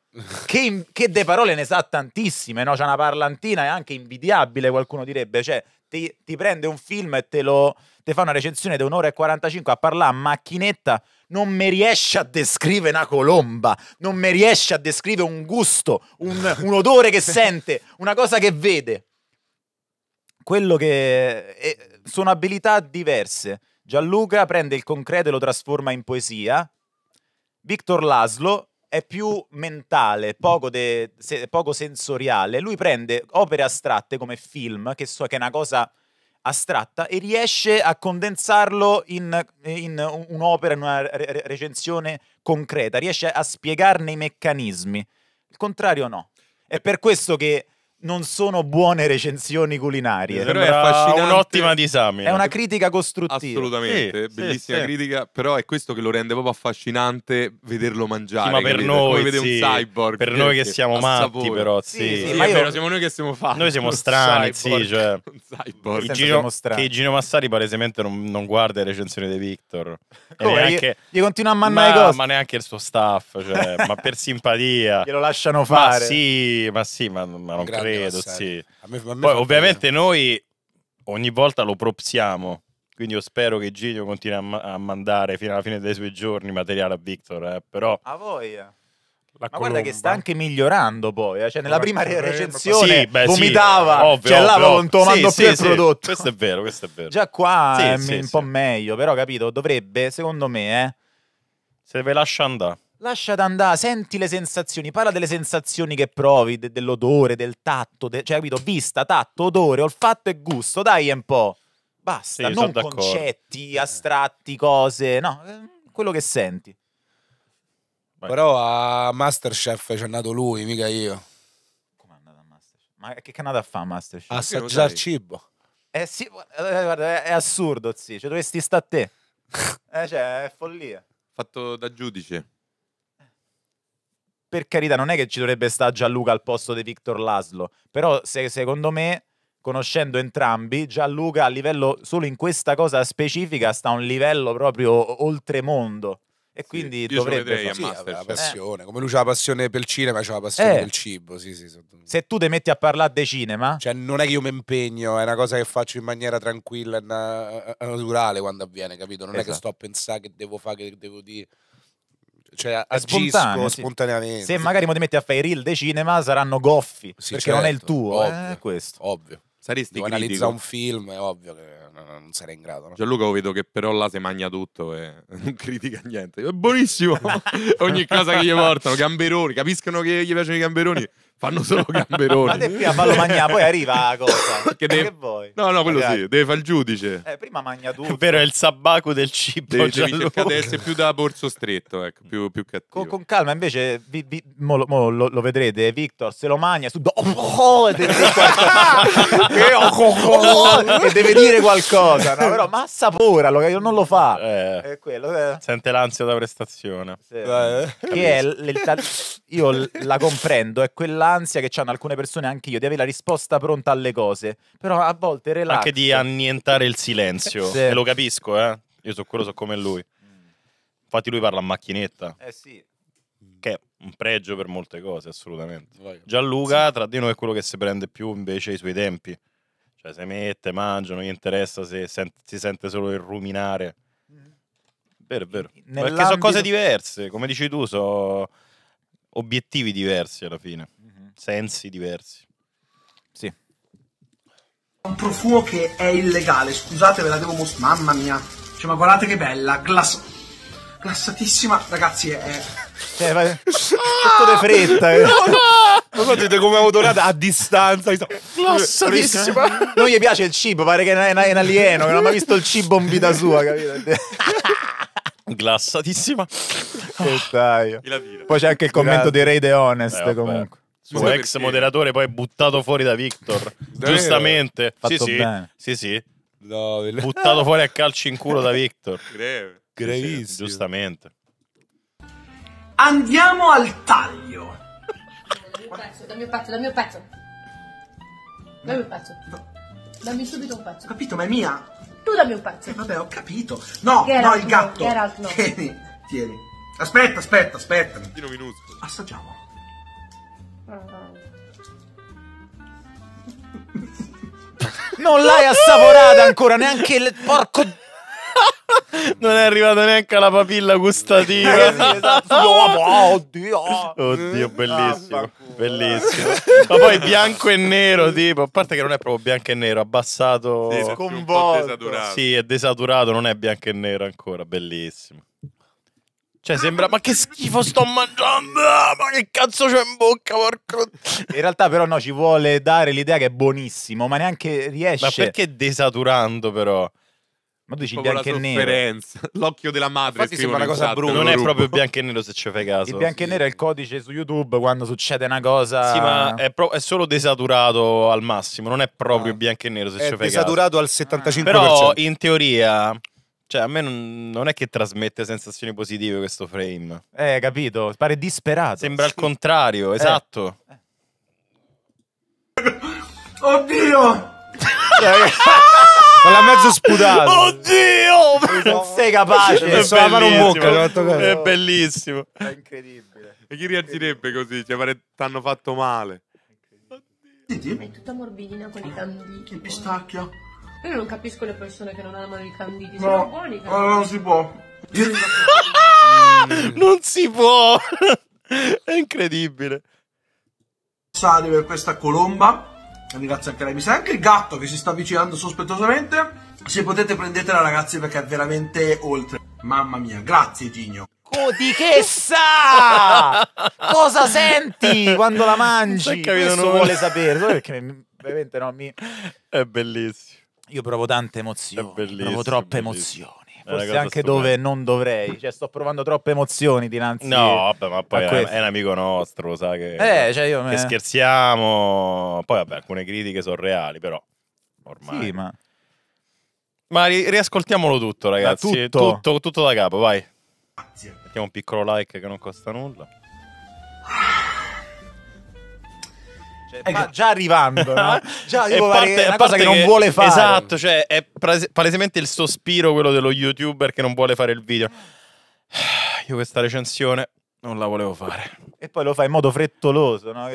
che, in, che de parole ne sa tantissime, no? C'è una parlantina, è anche invidiabile, qualcuno direbbe. Cioè, ti, ti prende un film e te lo te fa una recensione di un'ora e 45 a parlare a macchinetta, non mi riesce a descrivere una colomba, non mi riesce a descrivere un gusto, un, <laughs> un odore che sente, una cosa che vede. Quello che... È, sono abilità diverse. Gianluca prende il concreto e lo trasforma in poesia. Victor Laszlo è più mentale, poco, de, se, poco sensoriale. Lui prende opere astratte come film, che, so, che è una cosa astratta e riesce a condensarlo in, in un'opera, in una re- recensione concreta, riesce a spiegarne i meccanismi. Il contrario no. È per questo che non sono buone recensioni culinarie. Però è affascinante. Un'ottima disamina. È una critica costruttiva. Assolutamente, sì, bellissima sì, critica, sì. però è questo che lo rende proprio affascinante vederlo mangiare. ma per noi, vede un cyborg. Per noi che siamo matti, sapore. però, sì. sì, ma io... vero, siamo noi che siamo fatti. Noi siamo strani, cyborg. sì, cioè. cyborg. Il Gino, strani. Che Gino Massari palesemente non, non guarda le recensioni di Victor. Come, oh, neanche... gli, gli continua a mandare ma, cose. Ma neanche il suo staff, cioè, ma per <laughs> simpatia. Glielo lasciano fare. Ma sì, ma sì, ma, ma non credo credo, sì. A me, a me Poi ovviamente bene. noi ogni volta lo propsiamo, quindi io spero che Giglio continui a, ma- a, mandare fino alla fine dei suoi giorni materiale a Victor, eh, però... A voi! La ma Colomba. guarda che sta anche migliorando poi, eh? cioè nella prima recensione sì, beh, vomitava, cioè, sì, ovvio, cellava ovvio. contomando sì, più sì, il prodotto. Questo è vero, questo è vero. Già qua è un po' meglio, però capito, dovrebbe, secondo me, eh... Se ve lascia andare lascia andare, senti le sensazioni, parla delle sensazioni che provi, de- dell'odore, del tatto, de- cioè capito, vista, tatto, odore, olfatto e gusto, dai un po'. Basta, sì, non concetti astratti, cose, no, eh, quello che senti. Vai. Però a Masterchef c'è andato lui, mica io. Come è andato a Masterchef? Ma che canale ha fatto Masterchef? Ah, Assaggiare cibo. Eh sì, eh, guarda, è assurdo, sì, cioè dovresti stare a te. <laughs> eh, cioè, è follia. Fatto da giudice per carità, non è che ci dovrebbe stare Gianluca al posto di Victor Laslo, però se, secondo me, conoscendo entrambi, Gianluca a livello, solo in questa cosa specifica, sta a un livello proprio oltremondo. E quindi sì, dovrebbe io sì, la eh. passione, eh. come lui c'ha la passione per il cinema, c'ha la passione eh. per il cibo. Sì, sì, Se tu ti metti a parlare di cinema, cioè non è che io mi impegno, è una cosa che faccio in maniera tranquilla e eh, eh, naturale quando avviene, capito? Non esatto. è che esatto. sto a pensare che devo fare, che devo dire cioè agisco spontaneo, spontaneamente. Se magari ti metti a fare i reel de cinema saranno goffi, sì, perché certo, non è il certo, tuo, eh, ovvio, eh, questo. Ovvio. Saresti Devo critico. analizza un film, è ovvio che non sarei in grado. No? Gianluca vedo che però là si magna tutto e <laughs> non critica niente. È buonissimo! <laughs> Ogni cosa che gli portano, gamberoni, capiscono che gli piacciono i gamberoni, fanno solo gamberoni. Ma prima fallo mangiare, poi arriva la cosa. <laughs> che, deve... che vuoi? No, no, quello Magari. sì, deve fare il giudice. Eh, prima magna tutto. È vero, è il sabbaco del cibo. Devi, devi cercare di essere più da borso stretto, ecco, più, più cattivo. Con, con, calma, invece, vi, vi, mo, mo, lo, lo, vedrete, Victor se lo mangia su... Oh, e, deve <laughs> oh, oh, <laughs> e deve dire qualcosa, no? però ma assaporalo, che non lo fa. Eh, quello, eh. Sente l'ansia da prestazione. Sì. Che è, l- l- io la comprendo, è quella l'ansia che hanno alcune persone, anche io, di avere la risposta pronta alle cose. Però a volte relax. Anche di annientare il silenzio. sì. E lo capisco, eh. Io so quello so come lui. Infatti lui parla a macchinetta. Eh sì. Che è un pregio per molte cose, assolutamente. Vai. Gianluca, sì. tra di noi, è quello che si prende più invece i suoi tempi. Cioè, si mette, mangia, non gli interessa se sent si sente solo il ruminare. Mm-hmm. Vero, vero. Perché sono cose diverse, come dici tu, sono obiettivi diversi alla fine sensi diversi. Sì. Un profumo che è illegale, scusate ve la devo mostrare, mamma mia. Cioè, ma guardate che bella, glass... glassatissima, ragazzi, è... Cioè, ma... tutto di fretta. Eh. <laughs> No, no! Ma sentite come odorata a distanza. Glassatissima. Non gli piace il cibo, pare che è un alieno, che non ha mai visto il cibo in vita sua, capito? <laughs> glassatissima. Che taglio. Poi c'è anche il commento Grazie. di Ray The Honest, eh, comunque suo ex perché? moderatore, poi buttato fuori da Victor. giustamente. Fatto sì, bene. sì, sì. No, buttato <laughs> fuori a calci in culo da Victor. Greve. Sì, giustamente. Andiamo al taglio. Dammi un pezzo, dammi un pezzo, dammi un pezzo. Dammi pezzo. Dammi subito un pezzo. Capito, ma è mia. Tu dammi un pezzo. Eh, vabbè, ho capito. No, Geralt, no, il gatto. No, Geralt, no. Tieni, tieni. Aspetta, aspetta, aspetta. Un minuto. Assaggiamo. <laughs> Non l'hai assaporata ancora, neanche il porco... Non è arrivata neanche la papilla gustativa. Eh, esatto. <laughs> oh, oddio. Oddio, bellissimo. Ah, bellissimo. Ma poi bianco e nero, tipo, a parte che non è proprio bianco e nero, abbassato. Sì, è desaturato. Sì, è desaturato, non è bianco e nero ancora, bellissimo. Cioè sembra, ma che schifo sto mangiando, ah, ma che cazzo c'è in bocca, porco. In realtà però no, ci vuole dare l'idea che è buonissimo, ma neanche riesce. Ma perché desaturando però? Ma tu dici bianco e nero. <laughs> L'occhio della madre. Infatti sembra una cosa brutta. Non è proprio <laughs> bianco e nero se ci fai caso. Il bianco e nero è il codice su YouTube quando succede una cosa. Sì, ma è, è solo desaturato al massimo, non è proprio ah. bianco e nero se ci fai caso. È desaturato al 75%. Però in teoria cioè, a me non, non, è che trasmette sensazioni positive questo frame. Eh, capito? Pare disperato. Sembra il contrario, eh. esatto. Eh. Oddio! <laughs> Con l'ha mezzo sputato. Oddio! Non sei capace. È so, bellissimo. È bellissimo. È incredibile. E chi reagirebbe così? Cioè, t'hanno fatto male. Oddio. È tutta morbidina con i canditi. Che pistacchio. Io non capisco le persone che non amano i canditi, no. sono buoni i canditi. No, non si può. <laughs> non si può! <laughs> È incredibile. Sali per questa colomba. Ringrazio anche lei. Mi sa anche il gatto che si sta avvicinando sospettosamente. Se potete prendetela ragazzi perché è veramente oltre. Mamma mia, grazie Gigno. Codichessa! <laughs> Cosa senti quando la mangi? Capito, Questo non vuole sapere. Solo perché ovviamente veramente no, mi... È bellissimo. Io provo tante emozioni, provo troppe emozioni. Forse anche strumento. dove non dovrei, <laughs> cioè sto provando troppe emozioni dinanzi No, vabbè, ma poi è, è, un amico nostro, sa che, eh, cioè io, che scherziamo. Poi vabbè, alcune critiche sono reali, però ormai. Sì, ma ma riascoltiamolo tutto, ragazzi. tutto. Tutto, tutto da capo, vai. Mettiamo un piccolo like che non costa nulla. Cioè, ecco. già arrivando, no? <laughs> già tipo, parte, è una cosa che, che, non vuole fare. Esatto, cioè è palesemente il sospiro quello dello youtuber che non vuole fare il video. <sighs> Io questa recensione non la volevo fare. E poi lo fa in modo frettoloso, no?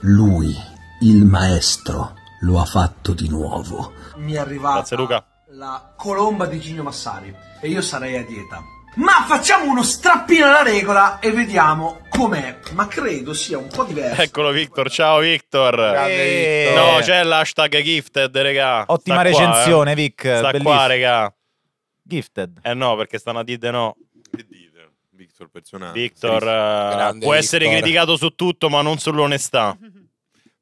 Lui, il maestro, lo ha fatto di nuovo. Mi è arrivata Grazie, la colomba di Gino Massari e io sarei a dieta. Ma facciamo uno strappino alla regola e vediamo com'è. Ma credo sia un po' diverso. Eccolo Victor, ciao Victor. Grande eh. Victor. No, c'è l'hashtag gifted, regà. Ottima Sta recensione, qua, eh. Vic. Sta bellissimo. qua, regà. Gifted. Eh no, perché stanno a dite no. Che dite? Victor personale. Victor uh, può essere Victor. criticato su tutto, ma non sull'onestà.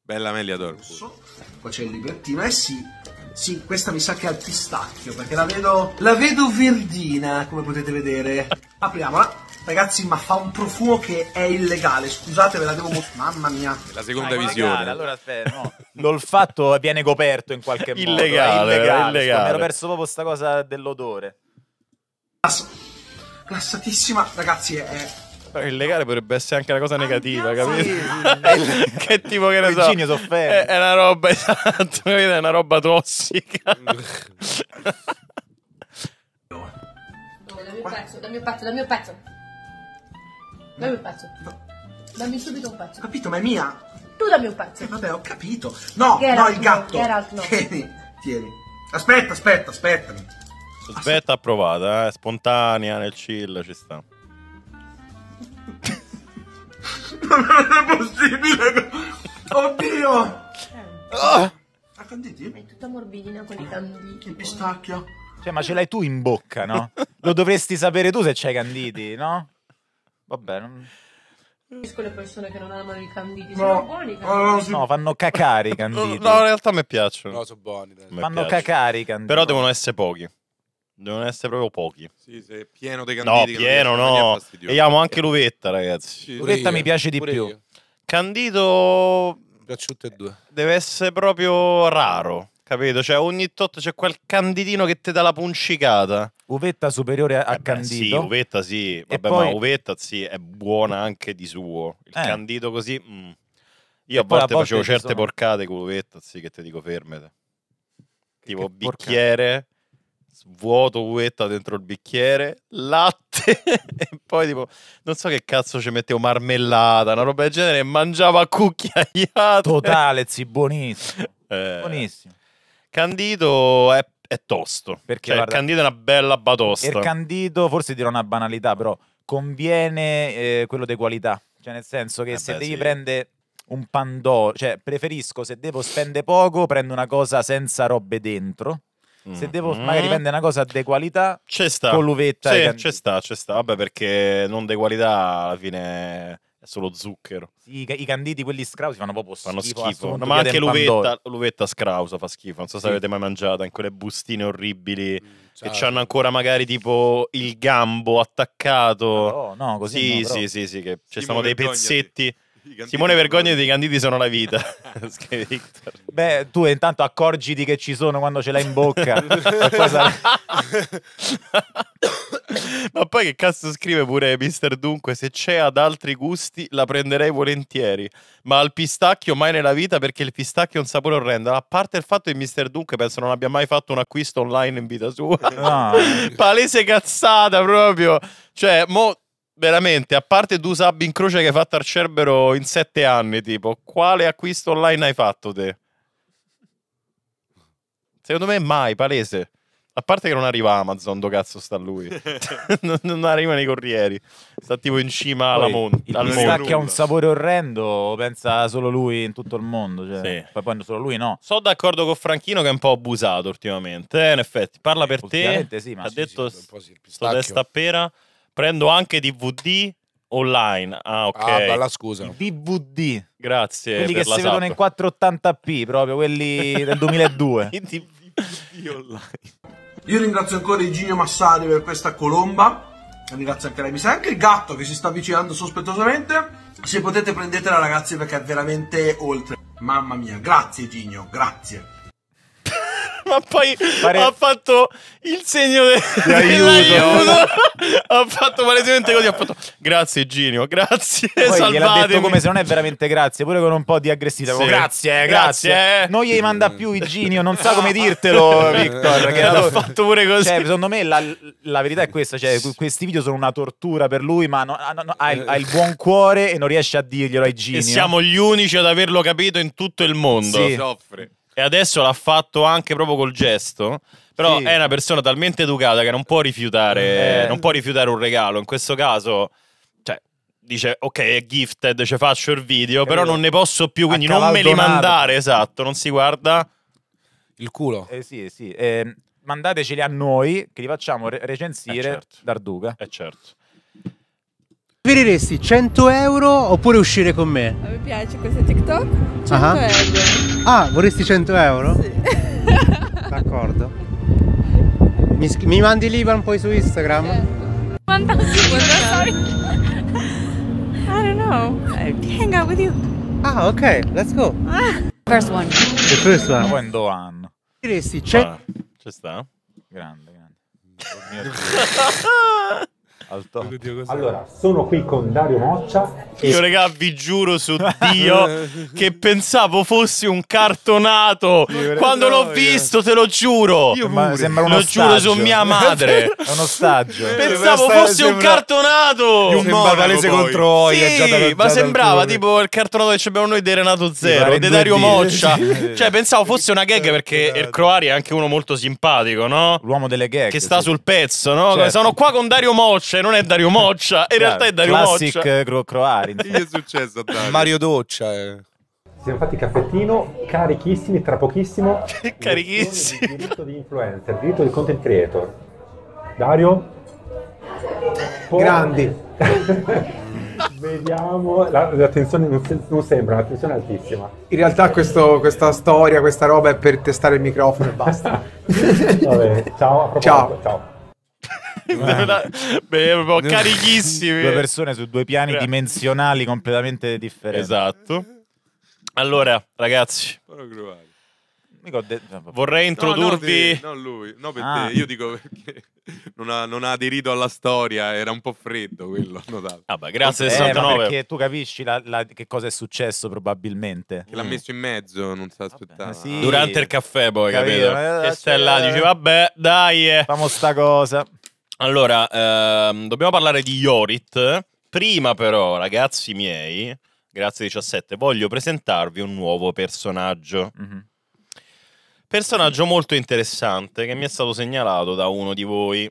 Bella Melia Dorfus. Qua c'è il librettino, eh sì. Sì, questa mi sa che è al pistacchio, perché la vedo, la vedo verdina, come potete vedere. Apriamola. Eh. Ragazzi, ma fa un profumo che è illegale. Scusate, ve la devo mostrare. Mamma mia. La seconda Dai, visione. Legale, allora aspetta, no. <laughs> L'olfatto viene coperto in qualche illegale, modo. È illegale, illegale. Mi ero perso proprio questa cosa dell'odore. Classatissima, ragazzi, è eh, il legare potrebbe essere anche una cosa negativa, capito? Sì, <laughs> che tipo che ne so. Virginia si offende. È, è una roba, <laughs> esatto, è una roba tossica. <laughs> dammi un pezzo, dammi un pezzo, dammi un pezzo. Dammi un pezzo. Dammi subito un pezzo. Capito, ma è mia. Tu dammi un pezzo. Eh, vabbè, ho capito. No, Geralt, no, il gatto. Geralt, no. Tieni, tieni. Aspetta, aspetta, aspettami. Aspetta, aspetta approvata, eh. spontanea nel chill ci sta non è <laughs> possibile! Oddio! Ah! canditi? È tutta morbidina con i canditi. Che pistacchia. Cioè, ma ce l'hai tu in bocca, no? Lo dovresti sapere tu se c'hai canditi, no? Vabbè, non... Capisco le persone che non amano i canditi, no. sono buoni i canditi. No, fanno cacare i canditi. No, in realtà a me piacciono. No, sono buoni. Fanno piacciono. cacare i canditi. Però devono essere pochi. Devono essere proprio pochi. Sì, se è pieno dei candidi. No, pieno no. Vediamo anche l'uvetta, ragazzi. Sì, l'uvetta mi piace di più. Io. Candido... Mi tutte e due. Deve essere proprio raro, capito? Cioè ogni tot c'è quel candidino che ti dà la puncicata. Uvetta superiore a eh beh, Candido. Sì, Uvetta sì. Vabbè, poi... ma Uvetta sì, è buona anche di suo. Il eh. Candido così... Mm. Io a volte, volte facevo certe sono... porcate con Uvetta, sì, che ti dico fermete. Tipo che bicchiere vuoto uvetta dentro il bicchiere, latte <laughs> e poi tipo non so che cazzo ci mettevo marmellata, una roba del genere, e mangiava cucchiaiato. Totale, zi, buonissimo. <laughs> Eh. Buonissimo. Candido è, è tosto. Perché cioè, guarda, Candido è una bella batosta. Per Candido forse dirò una banalità, però conviene eh, quello di qualità, cioè nel senso che eh se beh, devi sì. prendere un pandoro, cioè preferisco se devo spendere poco prendo una cosa senza robe dentro se devo, mm. magari prendere una cosa de qualità c'è sta. con l'uvetta. Sì, c'è sta, c'è sta. Vabbè, perché non de qualità alla fine è solo zucchero. i, i, canditi, quelli scrausi, fanno proprio fanno schifo. No, ma anche l'uvetta, l'uvetta, scrausa fa schifo. Non so se sì. avete mai mangiato in quelle bustine orribili mm, che certo. hanno ancora magari tipo il gambo attaccato. No, no, così. Sì, no, sì, sì, sì, che ci sono dei pezzetti. Te Simone Vergogna dei canditi sono la vita. <laughs> <laughs> Beh, tu intanto accorgiti che ci sono quando ce l'hai in bocca. <laughs> poi Ma poi che cazzo scrive pure Mister Dunque? Se c'è ad altri gusti la prenderei volentieri, ma al pistacchio mai nella vita perché il pistacchio è un sapore orrendo. A parte il fatto che Mister Dunque penso non abbia mai fatto un acquisto online in vita sua. No. Ah. Palese cazzata proprio. Cioè, mo veramente, a parte due sub in croce che hai fatto al Cerbero in sette anni, tipo, quale acquisto online hai fatto te? Secondo me mai, palese. A parte che non arriva Amazon, do cazzo sta lui. <laughs> <laughs> non, non arrivano i corrieri. Sta tipo in cima alla monta. Il che ha un sapore orrendo, pensa solo lui in tutto il mondo. Cioè. Sì. Poi quando solo lui no. Sono d'accordo con Franchino che è un po' abusato ultimamente. Eh, in effetti, parla per eh, te. Sì, ma ha sì, detto sì, sto testa pera. Prendo anche DVD online. Ah, ah ok. Ah, bella scusa. DVD. Grazie. Quelli che si vedono in 480p, proprio quelli del 2002. <laughs> I DVD online. Io ringrazio ancora Iginio Massari per questa colomba. Ringrazio anche lei. Mi sa anche il gatto che si sta avvicinando sospettosamente. Se potete prendetela ragazzi perché è veramente oltre. Mamma mia, grazie Iginio, grazie ma poi Pare... ha fatto il segno de- dell'aiuto. <laughs> ha fatto palesemente così. Ha fatto grazie, Ginio. Grazie. Poi gliel'ha detto come se non è veramente grazie, pure con un po' di aggressività. Sì. Grazie, eh, grazie, grazie. Eh. Non gli manda più Iginio, non sa come dirtelo, <laughs> Victor. Che l'ha fatto pure così. Cioè, secondo me la, la, verità è questa: cioè, questi video sono una tortura per lui, ma no, no, no, ha, il, ha, il, buon cuore e non riesce a dirglielo ai Iginio. E siamo gli unici ad averlo capito in tutto il mondo. Sì. Soffre e adesso l'ha fatto anche proprio col gesto. Però sì. è una persona talmente educata che non può rifiutare, eh. non può rifiutare un regalo. In questo caso cioè, dice ok è gifted, ci faccio il video, però non ne posso più, quindi non me li mandare, esatto, non si guarda il culo. Eh sì, eh sì, eh, mandateceli a noi che li facciamo recensire eh certo. Darduca. Eh certo. Preferiresti 100 euro oppure uscire con me? Mi piace questo TikTok, 100 ah. euro. Ah, vorresti 100 euro? Sì. <laughs> D'accordo. Mi, mi, mandi l'Ivan poi su Instagram? Certo. Fantastico, sorry. I don't know. I hang out with you. Ah, ok, let's go. Ah. First one. The first one. When Doan. Preferiresti 100... Ah, ci sta? Grande, grande. <laughs> Allora, sono qui con Dario Moccia. E... Io, regà, vi giuro su Dio <laughs> che pensavo fossi un cartonato. Quando l'ho visto, te lo giuro. Io pure. Sembra uno lo giuro su mia madre. <laughs> È un ostaggio. Eh, pensavo fossi un cartonato. Un sembra contro Oia. Sì, ma sembrava tipo il cartonato che abbiamo noi di Renato Zero, di Dario Moccia. <laughs> cioè, pensavo fosse una gag perché esatto. il Croari è anche uno molto simpatico, no? L'uomo delle gag. Che sta sul pezzo, no? Certo. Sono qua con Dario Moccia cioè non è Dario Moccia, in realtà è Dario Classic Moccia. Classic eh, Croari. Che è successo a Dario? Mario Doccia. Eh. Siamo fatti caffettino, carichissimi, tra pochissimo. <laughs> carichissimi. Di diritto di influencer, diritto di content creator. Dario? Poi... Grandi. <laughs> Vediamo, la, la non, se, non, sembra, la è altissima. In realtà questo, questa storia, questa roba è per testare il microfono e basta. <laughs> Vabbè, ciao, ciao. ciao. Beh, carichissimi. Due persone su due piani Beh. dimensionali completamente differenti. Esatto. Allora, ragazzi. Cioè, Vorrei introdurvi. No, no, te, lui, no per ah. te. Io dico perché non ha, non ha, aderito alla storia, era un po' freddo quello. <laughs> Notato. Ah, beh, grazie, eh, 69. perché tu capisci la, la, che cosa è successo, probabilmente. Che l'ha mm. messo in mezzo, non si aspettava. Sì. Durante il caffè, poi capito? capito? Eh, e stai dice, vabbè, dai, eh. famo sta cosa. Allora, ehm, dobbiamo parlare di Iorit. Prima però, ragazzi miei, grazie 17, voglio presentarvi un nuovo personaggio. Mm-hmm. Personaggio molto interessante che mi è stato segnalato da uno di voi.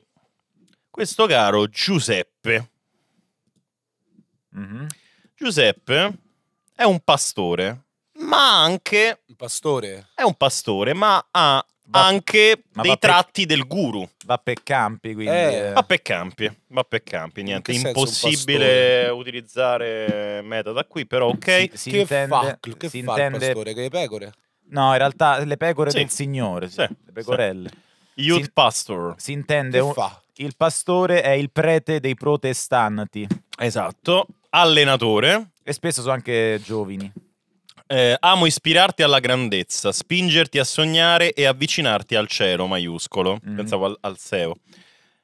Questo caro Giuseppe. Mm-hmm. Giuseppe è un pastore, ma anche... Un pastore? È un pastore, ma ha va, anche ma dei tratti del guru. Va per campi, quindi. Eh. eh. Va per campi, va per campi, niente. Impossibile utilizzare meta da qui, però ok. Si, si che intende, fa, che si fa intende... il pastore? Che le pecore? No, in realtà le pecore sì. del Signore, sì. le pecorelle. Sì. Youth si, pastor. Si intende... un... Il pastore è il prete dei protestanti. Esatto. Allenatore. E spesso sono anche giovani. Eh, amo ispirarti alla grandezza, spingerti a sognare e avvicinarti al cielo, maiuscolo. Mm-hmm. Pensavo al, al SEO.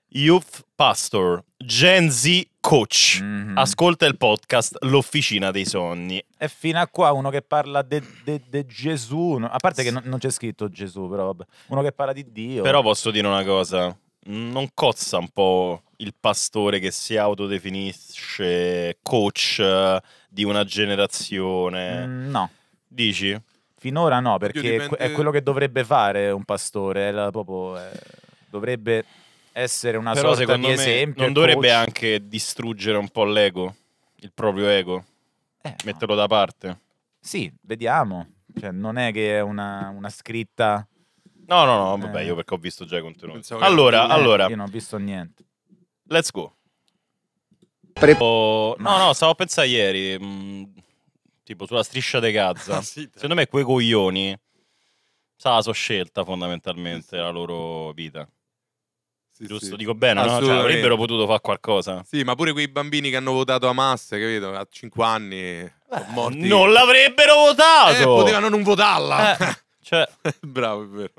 Youth Pastor, Gen Z Coach. Mm-hmm. Ascolta il podcast L'Officina dei Sogni. E fino a qua uno che parla di Gesù, a parte che non, non c'è scritto Gesù, però vabbè. Uno che parla di Dio. Però posso dire una cosa. Mm, non cozza un po' il pastore che si autodefinisce coach eh, di una generazione? Mm, no. Dici? Finora no, perché dipende... è quello che dovrebbe fare un pastore, è eh, proprio, è... Eh, dovrebbe essere una Però sorta di esempio. Non dovrebbe coach. anche distruggere un po' l'ego, il proprio ego, eh, metterlo no. da parte. Sì, vediamo. Cioè, non è che è una, una scritta No, no, no, eh. vabbè, io perché ho visto già i contenuti. Allora, allora. Io non ho visto niente. Let's go. Pre- oh, no, no, stavo a pensare ieri, mh, mm, tipo sulla striscia di Gaza. <laughs> Ah, sì, Secondo me quei coglioni, sa, la so scelta fondamentalmente la loro vita. Sì, Giusto, sì. dico bene, no? Cioè, avrebbero potuto fare qualcosa. Sì, ma pure quei bambini che hanno votato a Hamas, capito? A 5 anni, Beh, morti. Non l'avrebbero votato! Eh, potevano non votarla! Eh. <laughs> Cioè, <laughs> bravo, è vero.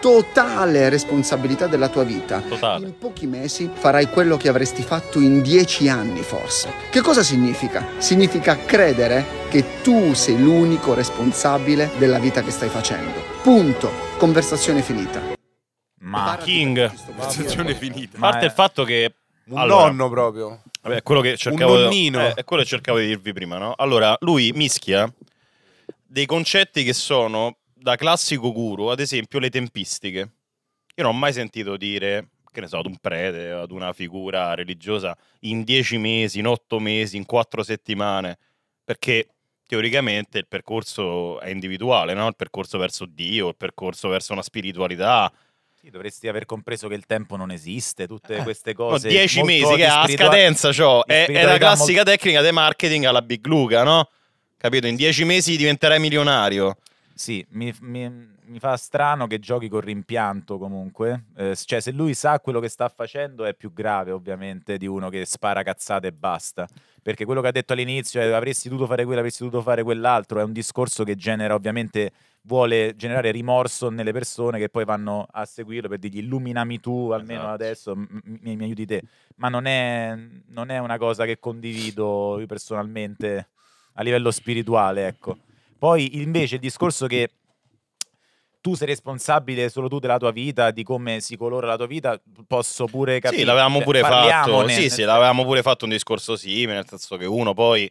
Totale responsabilità della tua vita. Totale. In pochi mesi farai quello che avresti fatto in dieci anni forse. Che cosa significa? Significa credere che tu sei l'unico responsabile della vita che stai facendo. Punto. Conversazione finita. Ma King. Conversazione finita. A parte il fatto che... Un allora, nonno proprio. Vabbè, è quello che cercavo, un nonnino. Eh, è quello che cercavo di dirvi prima, no? Allora, lui mischia dei concetti che sono da classico guru, ad esempio, le tempistiche. Io non ho mai sentito dire, che ne so, ad un prete, ad una figura religiosa, in dieci mesi, in otto mesi, in quattro settimane, perché teoricamente il percorso è individuale, no? il percorso verso Dio, il percorso verso una spiritualità. Sì, dovresti aver compreso che il tempo non esiste, tutte eh, queste cose. No, dieci mesi che a scadenza, cioè, è, è, la classica molto... tecnica di marketing alla Big Luca, no? Capito? In dieci mesi diventerai milionario. Sì, mi, mi, mi, fa strano che giochi con rimpianto comunque. Eh, cioè, se lui sa quello che sta facendo è più grave, ovviamente, di uno che spara cazzate e basta. Perché quello che ha detto all'inizio è avresti dovuto fare quello, avresti dovuto fare quell'altro, è un discorso che genera ovviamente vuole generare rimorso nelle persone che poi vanno a seguirlo per dirgli illuminami tu almeno esatto. adesso, m- mi, mi aiuti te. Ma non è, non è una cosa che condivido io personalmente a livello spirituale, ecco. Poi invece il discorso che tu sei responsabile solo tu della tua vita, di come si colora la tua vita, posso pure capire. Sì, l'avevamo pure cioè, fatto. Sì, sì, l'avevamo pure fatto un discorso simile, nel senso che uno poi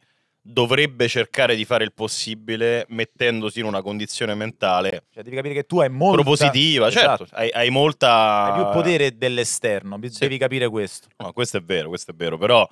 dovrebbe cercare di fare il possibile mettendosi in una condizione mentale. Cioè, devi capire che tu hai molta propositiva, esatto. certo, hai, hai, molta hai più potere dell'esterno, sì. devi capire questo. No, questo è vero, questo è vero, però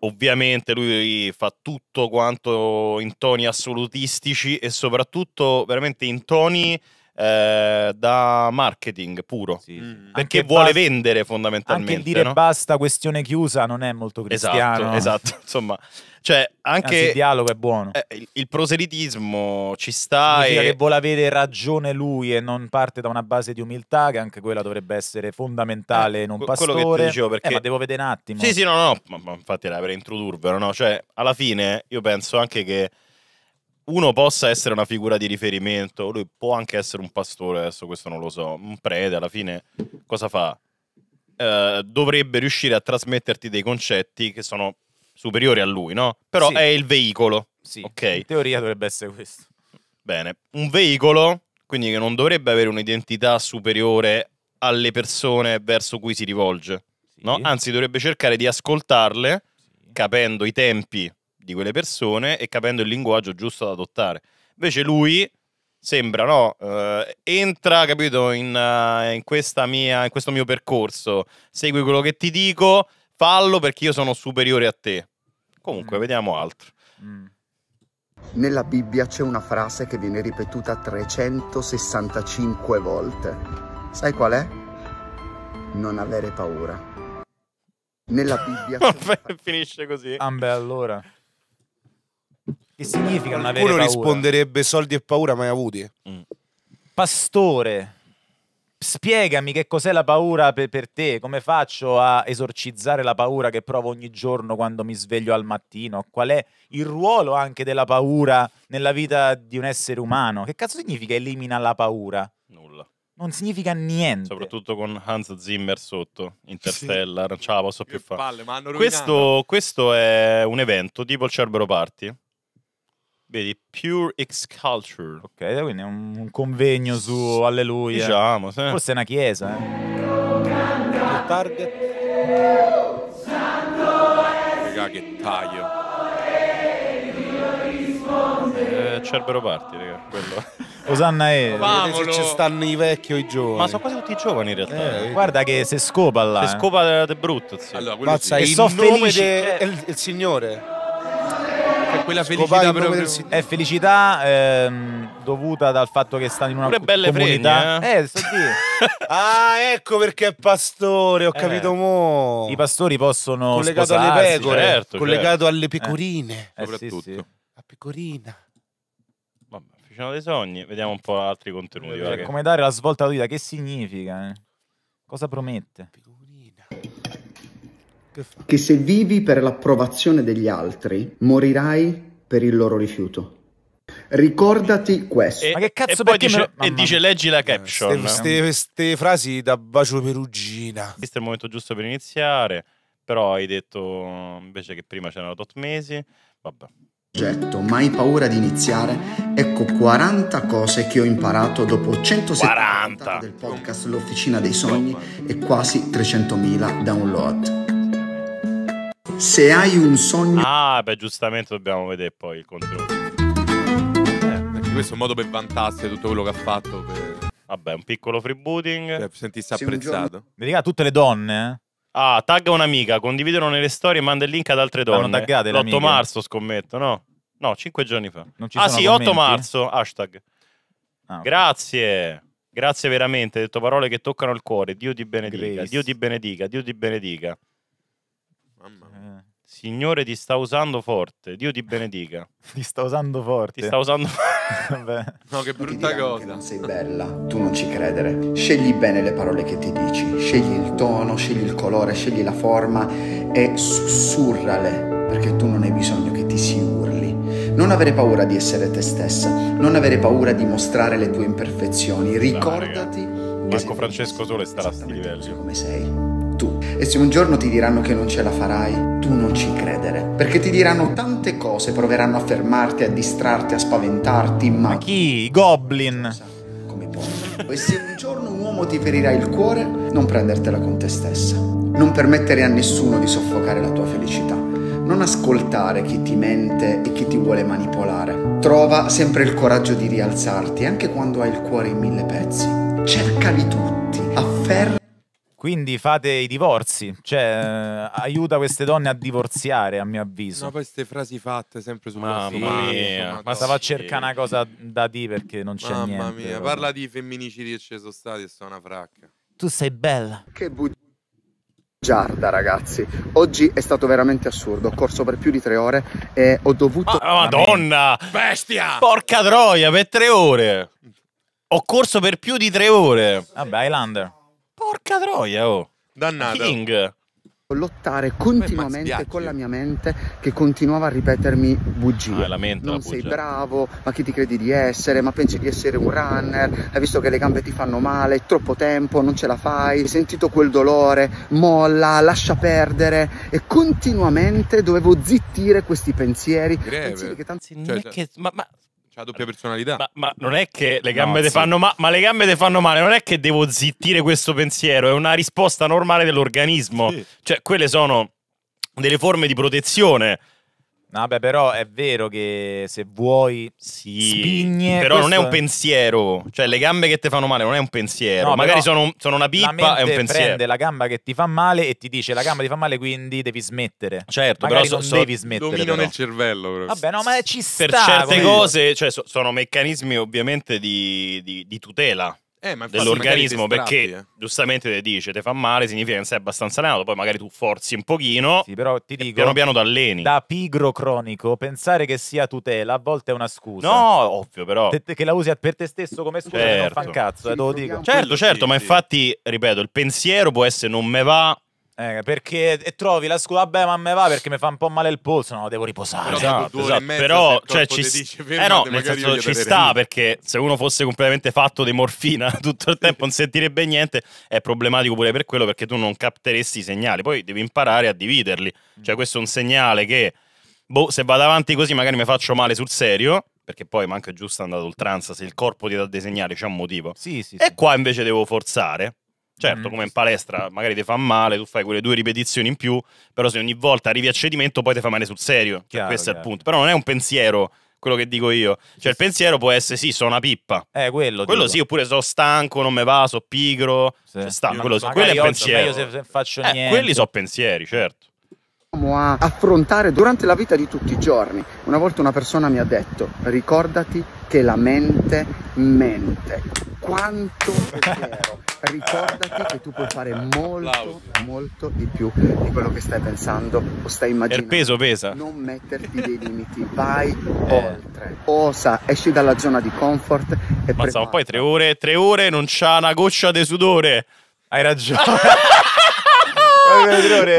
Ovviamente lui fa tutto quanto in toni assolutistici e soprattutto veramente in toni eh, da marketing puro, sì, sì. Mm. perché anche vuole basta, vendere fondamentalmente. Anche dire no? basta, questione chiusa, non è molto esatto, cristiano. Esatto, esatto. <laughs> insomma, cioè anche... Anzi, il dialogo è buono. Eh, il, il, proselitismo ci sta e... che vuole avere ragione lui e non parte da una base di umiltà, che anche quella dovrebbe essere fondamentale eh, in un pastore. Quello che dicevo, perché... Eh, ma devo vedere un attimo. Sì, sì, no, no, ma, ma infatti era per introdurvelo, no? Cioè, alla fine io penso anche che uno possa essere una figura di riferimento, lui può anche essere un pastore, adesso questo non lo so, un prete alla fine cosa fa? Eh, dovrebbe riuscire a trasmetterti dei concetti che sono superiori a lui, no? Però sì. è il veicolo. Sì, okay. in teoria dovrebbe essere questo. Bene, un veicolo quindi che non dovrebbe avere un'identità superiore alle persone verso cui si rivolge, sì. no? Anzi dovrebbe cercare di ascoltarle, capendo i tempi di quelle persone e capendo il linguaggio giusto da adottare. Invece lui sembra, no? Uh, entra, capito, in, uh, in, mia, in questo mio percorso, segui quello che ti dico, fallo perché io sono superiore a te. Comunque, mm. vediamo altro. Mm. Nella Bibbia c'è una frase che viene ripetuta 365 volte. Sai qual è? Non avere paura. Nella Bibbia... <laughs> Vabbè, finisce così. Ah beh, allora... Che significa non avere paura? Qualcuno risponderebbe soldi e paura mai avuti. Mm. Pastore, spiegami che cos'è la paura per, per, te, come faccio a esorcizzare la paura che provo ogni giorno quando mi sveglio al mattino, qual è il ruolo anche della paura nella vita di un essere umano. Che cazzo significa elimina la paura? Nulla. Non significa niente. Soprattutto con Hans Zimmer sotto, Interstellar, sì. non ce la posso più fare. Questo, questo è un evento tipo il Cerbero Party Vedi, Pure X Culture. Ok, quindi è un, un convegno su Alleluia. Diciamo, sì. Forse è una chiesa, eh. Il target. Raga, che taglio. Eh, Cerbero Party, raga, quello. <laughs> Osanna E. Vamolo. Ci stanno i vecchi o i giovani. Ma sono quasi tutti giovani in realtà. Eh, eh. guarda che se scopa là. Se eh. scopa eh, è brutto. Sì. Allora, quello Mazza, sì. il nome del de... il, il signore quella felicità proprio... È felicità ehm, dovuta dal fatto che stanno in una Pure belle comunità. Fregne, eh, eh sto <laughs> Ah, ecco perché è pastore, ho eh, capito mo. I pastori possono collegato sposarsi, alle pecore, certo, collegato certo. alle eh. pecorine, eh, soprattutto. Sì, sì. La pecorina. Vabbè, Ficino dei sogni, vediamo un po' altri contenuti. Eh, come dare la svolta alla vita, che significa? Eh? Cosa promette? Pecorina che se vivi per l'approvazione degli altri, morirai per il loro rifiuto. Ricordati questo. E, Ma che cazzo e poi dice, lo... e dice leggi la eh, caption. Queste frasi da bacio perugina. Questo è il momento giusto per iniziare, però hai detto invece che prima c'erano tot mesi. Vabbè. Getto, mai paura di iniziare. Ecco 40 cose che ho imparato dopo 170 40. del podcast L'Officina dei Sogni e quasi 300.000 download. Se hai un sogno... Ah, beh, giustamente dobbiamo vedere poi il contenuto. Eh, questo è un modo per vantarsi tutto quello che ha fatto. Per... Vabbè, un piccolo freebooting. Sentissi apprezzato. Mi dica tutte le donne? Eh? Ah, tagga un'amica, condividono nelle storie e manda il link ad altre ah, donne. taggate L'8 marzo, scommetto, no? No, 5 giorni fa. ah sì, commenti? 8 marzo, hashtag. Ah, Grazie. Grazie veramente, hai detto parole che toccano il cuore. Dio ti benedica, Grace. Dio ti benedica, Dio ti benedica. Signore, ti sta usando forte. Dio ti benedica. <laughs> ti sta usando forte. Ti sta usando forte. <laughs> no, che brutta cosa. Che non sei bella, tu non ci credere. Scegli bene le parole che ti dici. Scegli il tono, scegli il colore, scegli la forma e sussurrale, perché tu non hai bisogno che ti si urli. Non avere paura di essere te stessa, non avere paura di mostrare le tue imperfezioni. Ricordati. Marco Francesco Sole sta a sti livelli. Come sei tu. E se un giorno ti diranno che non ce la farai, tu non ci credere, perché ti diranno tante cose, proveranno a fermarti, a distrarti, a spaventarti, ma... ma chi? Goblin! Come puoi? e se un giorno un uomo ti ferirà il cuore, non prendertela con te stessa. Non permettere a nessuno di soffocare la tua felicità. Non ascoltare chi ti mente e chi ti vuole manipolare. Trova sempre il coraggio di rialzarti, anche quando hai il cuore in mille pezzi. Cercali tutti, afferra quindi fate i divorzi, cioè eh, aiuta queste donne a divorziare, a mio avviso. No, poi queste frasi fatte sempre su Mamma mia, mia. ma stavo a cercare una cosa da dire perché non c'è Mamma niente. Mamma mia, proprio. parla di femminicidi che ci sono stati e sono una fracca. Tu sei bella. Che bugiarda, ragazzi, oggi è stato veramente assurdo, ho corso per più di tre ore e ho dovuto... Ah, madonna! Bestia! Porca troia, per tre ore! Ho corso per più di tre ore! Vabbè, Highlander. Porca troia, oh. Dannato. King. Lottare continuamente con la mia mente che continuava a ripetermi bugie. Ah, la mente, non sei bravo, ma chi ti credi di essere? Ma pensi di essere un runner? Hai visto che le gambe ti fanno male, è troppo tempo, non ce la fai, hai sentito quel dolore, molla, lascia perdere. E continuamente dovevo zittire questi pensieri. Greve. Pensieri che tanti... Cioè, cioè ma, ma C'ha doppia personalità. Ma, ma, non è che le gambe no, ti sì. fanno male, ma le gambe ti fanno male, non è che devo zittire questo pensiero, è una risposta normale dell'organismo. Sì. Cioè, quelle sono delle forme di protezione Vabbè, però è vero che se vuoi sì, spigne. Però non è un pensiero. Cioè, le gambe che ti fanno male non è un pensiero. No, Magari sono, sono, una pippa, è un pensiero. prende la gamba che ti fa male e ti dice la gamba ti fa male, quindi devi smettere. Certo, Magari però non so, devi smettere. Domino però. nel cervello. Però. Vabbè, no, ma ci sta. Per certe cose, cioè, so, sono meccanismi ovviamente di, di, di tutela eh, dell'organismo perché eh. giustamente te dice ti fa male significa che non sei abbastanza allenato poi magari tu forzi un pochino sì, però ti dico, piano piano ti alleni da pigro cronico pensare che sia tutela a volte è una scusa no ovvio però te, te, che la usi per te stesso come scusa certo. non fa un certo. cazzo sì, eh, te lo dico certo certo sì, ma infatti ripeto il pensiero può essere non me va eh, perché e trovi la scuola, beh, ma me va perché mi fa un po' male il polso, no, devo riposare. Però, esatto, esatto. Però cioè, ci, dice, eh no, nel senso, ci sta perché se uno fosse completamente fatto di morfina <laughs> tutto il tempo non sentirebbe niente, è problematico pure per quello perché tu non capteresti i segnali, poi devi imparare a dividerli. Mm. Cioè questo è un segnale che, boh, se vado avanti così magari mi faccio male sul serio, perché poi manca giusto andato oltranza, se il corpo ti dà dei segnali c'è un motivo. Sì, sì, e sì. qua invece devo forzare Certo, mm. come in palestra, magari ti fa male, tu fai quelle due ripetizioni in più, però se ogni volta arrivi a cedimento poi ti fa male sul serio. Chiaro, questo chiaro. è il punto. Però non è un pensiero quello che dico io. Cioè, il pensiero può essere sì, sono una pippa. Eh, quello. Quello sì, oppure sono stanco, non me va, sono pigro. Sì. Cioè, sta, quello, quello è il pensiero. Se, se faccio eh, Quelli sono pensieri, certo a affrontare durante la vita di tutti i giorni. Una volta una persona mi ha detto, ricordati che la mente mente quanto pensiero. Ricordati che tu puoi fare molto, molto di più di quello che stai pensando o stai immaginando. Il peso pesa. Non metterti dei limiti, <laughs> vai eh. oltre. Osa, esci dalla zona di comfort e Mazza, poi tre ore, tre ore non c'ha una goccia di sudore. Hai ragione. <laughs>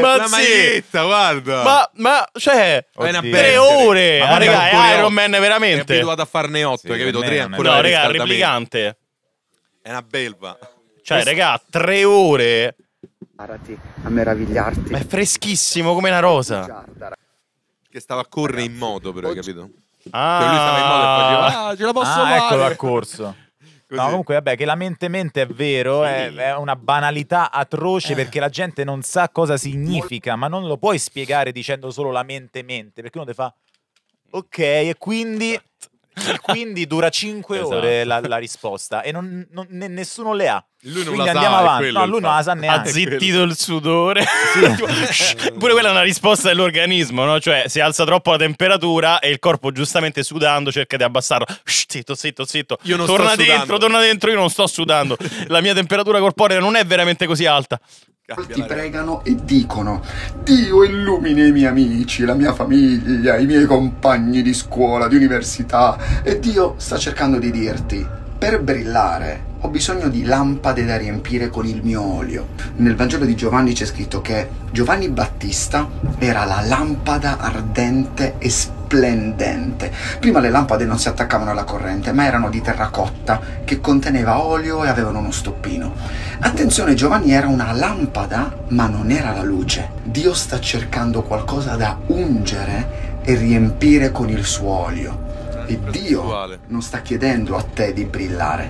ma la sì. guarda. Ma, ma cioè, tre ore. Ma ah, raga, è Iron Man veramente. È abituato a farne otto, sì, capito? Tre ancora. No, raga, replicante una belva. Cioè, regà, tre ore. A meravigliarti. Ma è freschissimo come una rosa. Che stava a correre in moto, però, hai capito? Ah, cioè, lui stava in moto e faceva, ah, ce la posso ah, ecco, fare. Eccolo a corso. No, comunque, vabbè, che la mente mente è vero, sì. è, è, una banalità atroce eh. perché la gente non sa cosa significa, ma non lo puoi spiegare dicendo solo la mente mente, perché uno ti fa, ok, e quindi quindi dura 5 esatto. ore la, la, risposta e non, non, ne, nessuno le ha. Lui non quindi la andiamo sa, avanti. No, lui non la sa neanche. Ah, ha zittito il sudore. Sì. <laughs> Pure quella è una risposta dell'organismo, no? Cioè, si alza troppo la temperatura e il corpo, giustamente sudando, cerca di abbassarlo. Zitto, zitto, zitto. Io non torna sto dentro, sudando. torna dentro, io non sto sudando. la mia temperatura corporea non è veramente così alta. Molti pregano e dicono, Dio illumini i miei amici, la mia famiglia, i miei compagni di scuola, di università, e Dio sta cercando di dirti, per brillare ho bisogno di lampade da riempire con il mio olio. Nel Vangelo di Giovanni c'è scritto che Giovanni Battista era la lampada ardente e splendente. Prima le lampade non si attaccavano alla corrente, ma erano di terracotta che conteneva olio e avevano uno stoppino. Attenzione, Giovanni era una lampada, ma non era la luce. Dio sta cercando qualcosa da ungere e riempire con il suo olio. E Dio non sta chiedendo a te di brillare,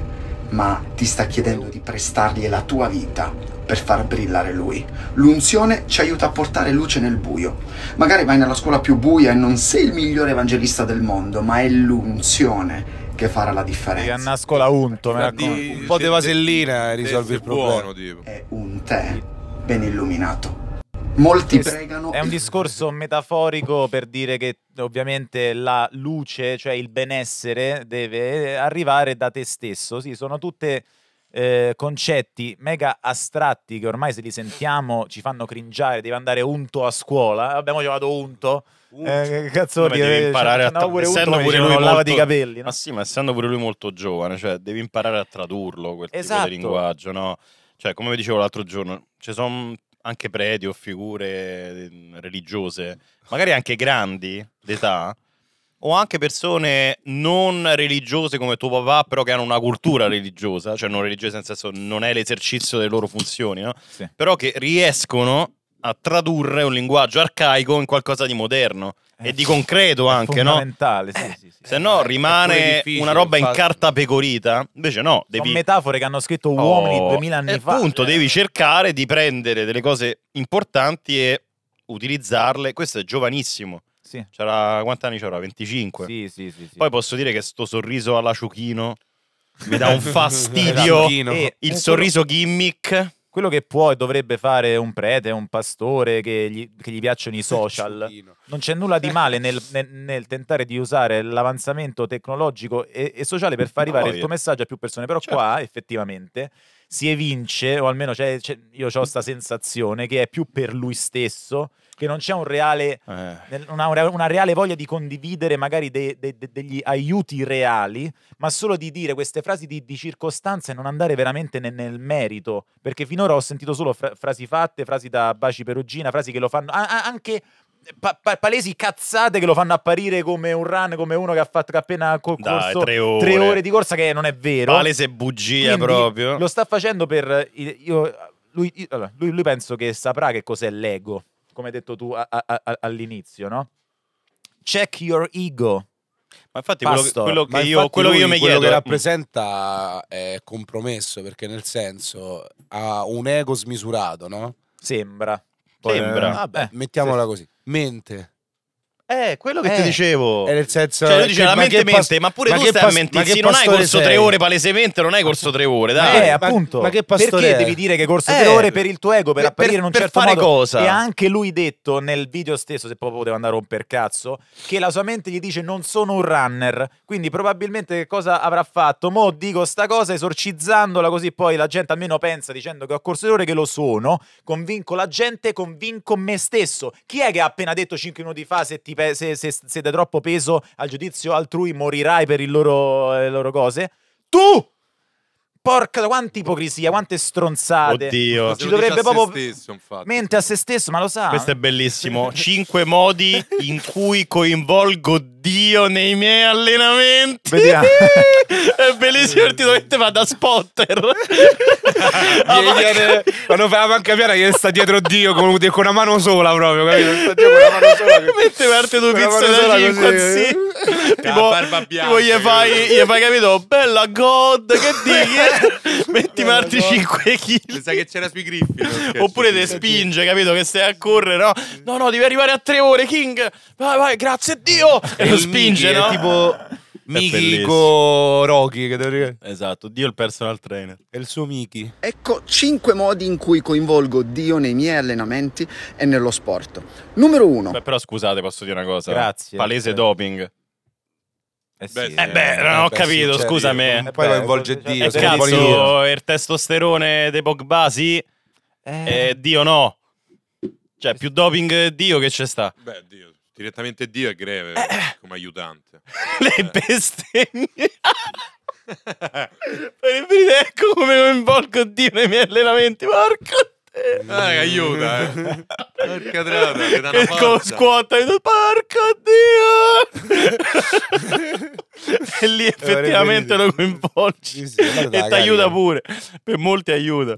ma ti sta chiedendo di prestargli la tua vita per far brillare lui. L'unzione ci aiuta a portare luce nel buio. Magari vai nella scuola più buia e non sei il migliore evangelista del mondo, ma è l'unzione che farà la differenza. Anna scuola unto, me di, ecco. un po' di vasellina e risolvi il problema. È un te ben illuminato. Molti es- pregano. È un discorso metaforico per dire che ovviamente la luce, cioè il benessere, deve arrivare da te stesso. Sì, sono tutte eh, concetti mega astratti che ormai se li sentiamo ci fanno cringiare, devi andare unto a scuola, abbiamo chiamato unto. unto. Eh, che cazzo Vabbè, devi eh, cioè, imparare cioè, a tra- essendo unto, pure lui molto... lava di capelli, no? ma sì, ma essendo pure lui molto giovane, cioè devi imparare a tradurlo quel esatto. tipo di esatto. linguaggio, no? Cioè, come vi dicevo l'altro giorno, ci sono anche preti o figure ehm, religiose, magari anche grandi d'età, o anche persone non religiose come tuo papà, però che hanno una cultura religiosa, cioè non religiosa nel senso non è l'esercizio delle loro funzioni, no? Sì. però che riescono a tradurre un linguaggio arcaico in qualcosa di moderno e di concreto anche, no? Fondamentale, sì, eh, sì, sì. Se no rimane una roba in carta pecorita, invece no, devi... Sono metafore che hanno scritto uomini oh, 2000 anni fa. Appunto, eh. devi cercare di prendere delle cose importanti e utilizzarle. Questo è giovanissimo. Sì. C'era, quanti anni c'era? 25. Sì, sì, sì, sì, Poi posso dire che sto sorriso alla Ciuchino mi dà un <laughs> fastidio. Esatto. il sorriso gimmick quello che può e dovrebbe fare un prete, un pastore che gli, che gli piacciono i <laughs> social, non c'è nulla di male nel, <laughs> nel, nel tentare di usare l'avanzamento tecnologico e, e sociale per far arrivare no, il tuo messaggio a più persone, però certo. qua effettivamente si evince, o almeno c'è, c'è, io ho questa sensazione, che è più per lui stesso che non c'è un reale, eh. una, una, reale voglia di condividere magari de, de, de, degli aiuti reali, ma solo di dire queste frasi di, di circostanza e non andare veramente nel, nel, merito, perché finora ho sentito solo fra, frasi fatte, frasi da Baci Perugina, frasi che lo fanno a, a, anche Pa- pa- palesi cazzate che lo fanno apparire come un run, come uno che ha fatto che appena col Dai, tre ore. tre ore. di corsa, che non è vero. Palese bugia Quindi proprio. Lo sta facendo per. Eh, io, lui, io, lui, lui penso che saprà che cos'è l'ego come hai detto tu a, a, a, all'inizio, no? Check your ego. Ma infatti Pastor, quello, che, quello che io, quello lui, io mi chiedo... Quello che rappresenta è compromesso, perché nel senso ha un ego smisurato, no? Sembra. Sembra. Eh, vabbè, eh, mettiamola sì. così. Mente eh, quello che eh, ti dicevo. Nel senso, cioè, dice, la mente mente, ma pure ma tu stai a mentire. Non hai corso sei? tre ore palesemente, non hai corso tre ore, dai. Eh, appunto. Ma, ma che pastore Perché è? devi dire che corso eh, tre ore per il tuo ego, per, per apparire in un per certo fare modo? cosa? E anche lui detto nel video stesso, se proprio poteva andare a romper cazzo, che la sua mente gli dice non sono un runner, quindi probabilmente che cosa avrà fatto? Mo dico sta cosa esorcizzandola così poi la gente almeno pensa dicendo che ho corso tre ore che lo sono, convinco la gente, convinco me stesso. Chi è che ha appena detto 5 minuti fa se ti pe- se, se, siete troppo peso al giudizio altrui morirai per loro, eh, le loro cose. Tu Porca, quanta ipocrisia, quante stronzate. Oddio, ci dovrebbe proprio. Stesso, mente a se stesso, ma lo sa. Questo è bellissimo. Cinque modi in cui coinvolgo Dio nei miei allenamenti. Vediamo. è bellissimo, ultimamente va da spotter. viene, ah, quando fa la panca che sta dietro Dio con, una mano sola proprio, Sta dietro con una mano sola. Mette parte due pizze da 5 così. Eh. Tipo, tipo gli, gli fai capito, bella God, che <laughs> dici? <laughs> metti Marti 5 kg. Mi che c'era sui griffi. Oppure ti spinge, capito? Che stai a correre, no? No, no, devi arrivare a 3 ore, King. Vai, vai, grazie a Dio. E, e lo spinge, no? tipo Miki Rocky. Che devo dire. Esatto, Dio il personal trainer. E il suo Miki. Ecco 5 modi in cui coinvolgo Dio nei miei allenamenti e nello sport. Numero 1. Però scusate, posso dire una cosa. Grazie. Palese doping. Eh, sì, eh, eh, beh, eh, non ho beh, capito, sì, certo, scusami. E poi beh, coinvolge Dio. E cazzo, il testosterone dei Pogba sì, eh. Dio no. Cioè, più doping Dio che c'è sta. Beh, Dio. Direttamente Dio è greve come aiutante. <laughs> Le bestemmie. <laughs> per il ecco come coinvolgo Dio nei miei allenamenti, porco. Eh, aiuta, eh. <laughs> Porca trata, che danno forza. squatta e porca Dio! <laughs> e lì effettivamente lo coinvolgi. Sì, sì, e ti aiuta pure. Per molti aiuta.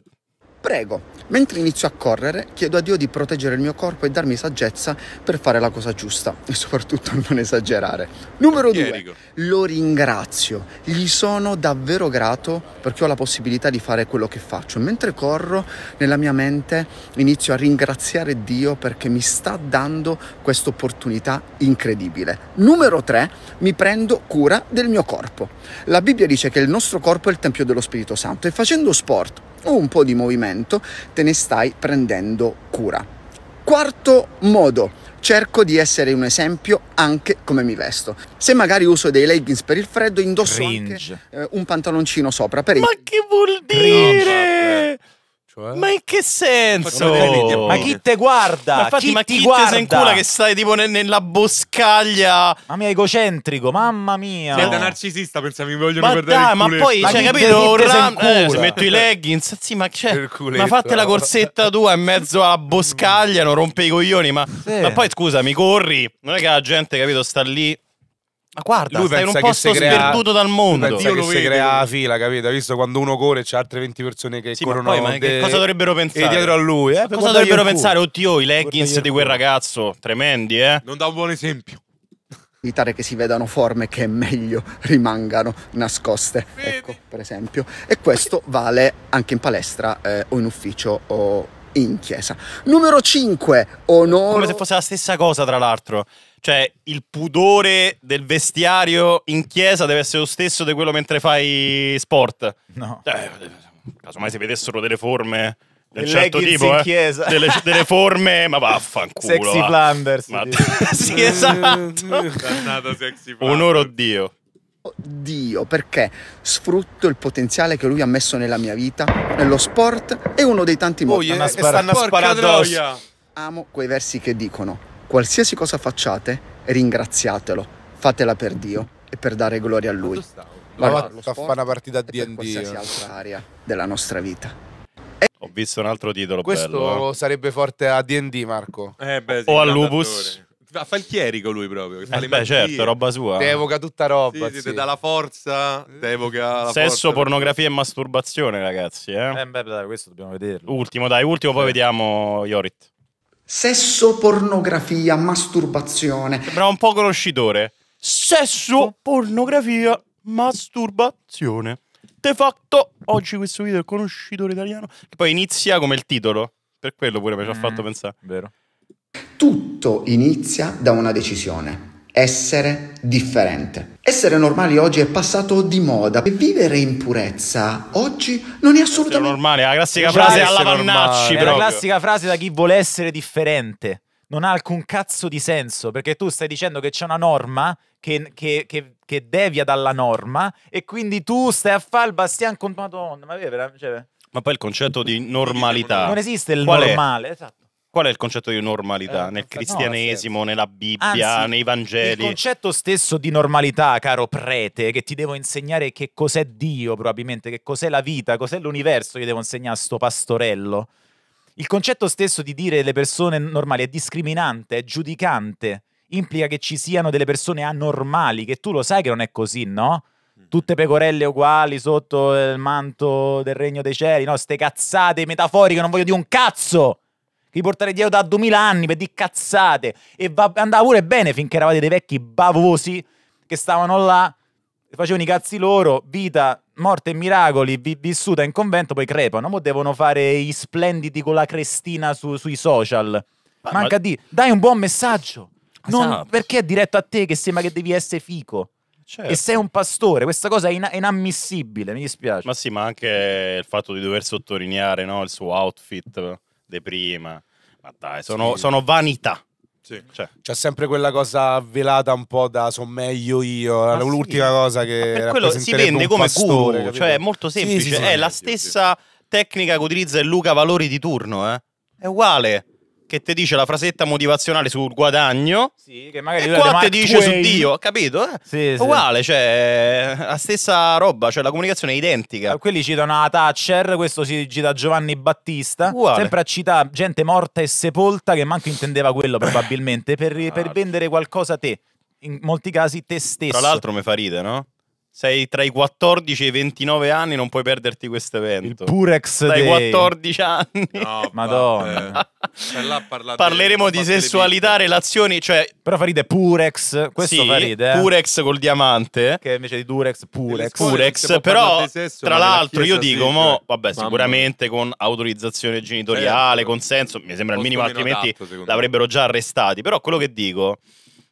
Prego, mentre inizio a correre, chiedo a Dio di proteggere il mio corpo e darmi saggezza per fare la cosa giusta e soprattutto <laughs> non esagerare. Numero due, lo ringrazio, gli sono davvero grato perché ho la possibilità di fare quello che faccio. Mentre corro, nella mia mente inizio a ringraziare Dio perché mi sta dando questa opportunità incredibile. Numero tre, mi prendo cura del mio corpo. La Bibbia dice che il nostro corpo è il tempio dello Spirito Santo e facendo sport o un po' di movimento, momento te ne stai prendendo cura. Quarto modo cerco di essere un esempio anche come mi vesto. Se magari uso dei leggings per il freddo, indosso Cringe. anche eh, un pantaloncino sopra. Per Ma il... che vuol dire? No, cioè? Ma in che senso? Oh. Ma chi te guarda? Ma infatti, chi ma ti chi guarda? te in che stai tipo ne, nella boscaglia? Ma mi è egocentrico, mamma mia. Sei da narcisista, pensavi mi vogliono ma perdere dai, Ma poi, ma cioè, capito? Ram- eh, metto i leggings, sì, ma c'è. Ma fate la corsetta tua in mezzo alla boscaglia, non rompe i coglioni, ma, sì. ma poi scusa, mi corri. Non è che la gente, capito, sta lì ma guarda, lui sei un posto sperduto dal mondo. Lui pensa Io che si crea la fila, capito? Hai visto quando uno corre c'è altre 20 persone che sì, corrono. Ma, poi, ma de... che cosa dovrebbero pensare? E dietro a lui, eh? Cosa dovrebbero pensare? Oddio, i leggings di quel ragazzo, tremendi, eh? Non dà un buon esempio evitare che si vedano forme che è meglio rimangano nascoste, ecco, per esempio. E questo vale anche in palestra eh, o in ufficio o in chiesa. Numero 5, onore. Come se fosse la stessa cosa, tra l'altro. Cioè, il pudore del vestiario in chiesa deve essere lo stesso di quello mentre fai sport. No. Cioè, casomai si vedessero delle forme del certo tipo, eh? delle, delle, forme, ma vaffanculo. Sexy va. Flanders. Ma, <laughs> sì, esatto. Dannato sexy Flanders. Onore oddio. Dio, perché sfrutto il potenziale che lui ha messo nella mia vita, nello sport è uno dei tanti modi. Oh, yeah, stanno sparando. Amo quei versi che dicono qualsiasi cosa facciate, ringraziatelo, fatela per Dio e per dare gloria a Lui. Guarda, a fare una partita a D&D. Per qualsiasi altra area della nostra vita. Ho visto un altro titolo Questo bello, eh. sarebbe forte a D&D, Marco. Eh beh, sì, o a Lupus. Fa il chierico lui proprio. Che eh le beh, magie. certo, roba sua. Ti evoca tutta roba. Sì, sì, sì. dalla forza, ti evoca Sesso, forza, pornografia e masturbazione, ragazzi. Eh? eh beh, dai, questo dobbiamo vederlo. Ultimo, dai, ultimo, poi vediamo Iorit. Sesso, pornografia, masturbazione. Sembra un po' conoscitore. Sesso, pornografia, masturbazione. De fatto, oggi questo video è conoscitore italiano. Che poi inizia come il titolo. Per quello pure mi ci ha fatto mm, pensare. Vero. Tutto inizia da una decisione essere differente. Essere normali oggi è passato di moda e vivere in purezza oggi non è assolutamente esatto. essere normale. La classica Già frase alla Vannacci, però. La classica frase da chi vuole essere differente. Non ha alcun cazzo di senso perché tu stai dicendo che c'è una norma che, che, che, che, devia dalla norma e quindi tu stai a fare il bastian con Madonna. Ma, cioè... Ma poi il concetto di normalità. Non esiste il Qual normale. Esatto qual è il concetto di normalità eh, nel cristianesimo, no, nella Bibbia, Anzi, nei Vangeli? Il concetto stesso di normalità, caro prete, che ti devo insegnare che cos'è Dio, probabilmente, che cos'è la vita, cos'è l'universo, io devo insegnare a sto pastorello. Il concetto stesso di dire le persone normali è discriminante, è giudicante, implica che ci siano delle persone anormali, che tu lo sai che non è così, no? Mm. tutte pecorelle uguali sotto il manto del regno dei cieli, no? Ste cazzate metaforiche, non voglio dire un cazzo! Li portate dietro da 2000 anni per di cazzate. E va, andava pure bene finché eravate dei vecchi bavosi che stavano là, facevano i cazzi loro, vita, morte e miracoli, vi, vissuta in convento, poi crepano. Mo' devono fare i splendidi con la crestina su, sui social. Ma, Manca ma... di... Dai un buon messaggio. Non, esatto. Perché è diretto a te che sembra che devi essere fico? Certo. E sei un pastore, questa cosa è, in- è inammissibile, mi dispiace. Ma sì, ma anche il fatto di dover sottolineare no, il suo outfit di prima. Ma dai, sono, sì. sono vanità. Sì. Cioè. C'è sempre quella cosa velata un po' da sono meglio io, ah, l'ultima sì. cosa che quello si vende come pastore, guru, cioè è molto semplice, sì, è la stessa tecnica che utilizza il Luca Valori di turno, eh? è uguale che ti dice la frasetta motivazionale sul guadagno sì, che magari e qua ti dice su Dio, capito? Eh? Sì, sì. Uguale, cioè la stessa roba, cioè la comunicazione è identica. Eh, quelli citano la Thatcher, questo si cita Giovanni Battista, Uguale. sempre a citare gente morta e sepolta che manco intendeva quello <laughs> probabilmente per, per vendere qualcosa a te in molti casi te stesso. Tra l'altro mi fa ridere, no? Sei tra i 14 e i 29 anni, non puoi perderti questo evento. Il Purex Dai Day. 14 anni. No, <laughs> Madonna. Parleremo di sessualità, relazioni, cioè... Però farite Purex, questo sì, fa Eh? Purex col diamante. Che invece di Durex, Purex. Purex, però sesso, tra l'altro io dico, sì, mo, cioè, vabbè, sicuramente con autorizzazione genitoriale, eh, certo. consenso, mi sembra il minimo, altrimenti adatto, l'avrebbero già arrestati. Però quello che dico,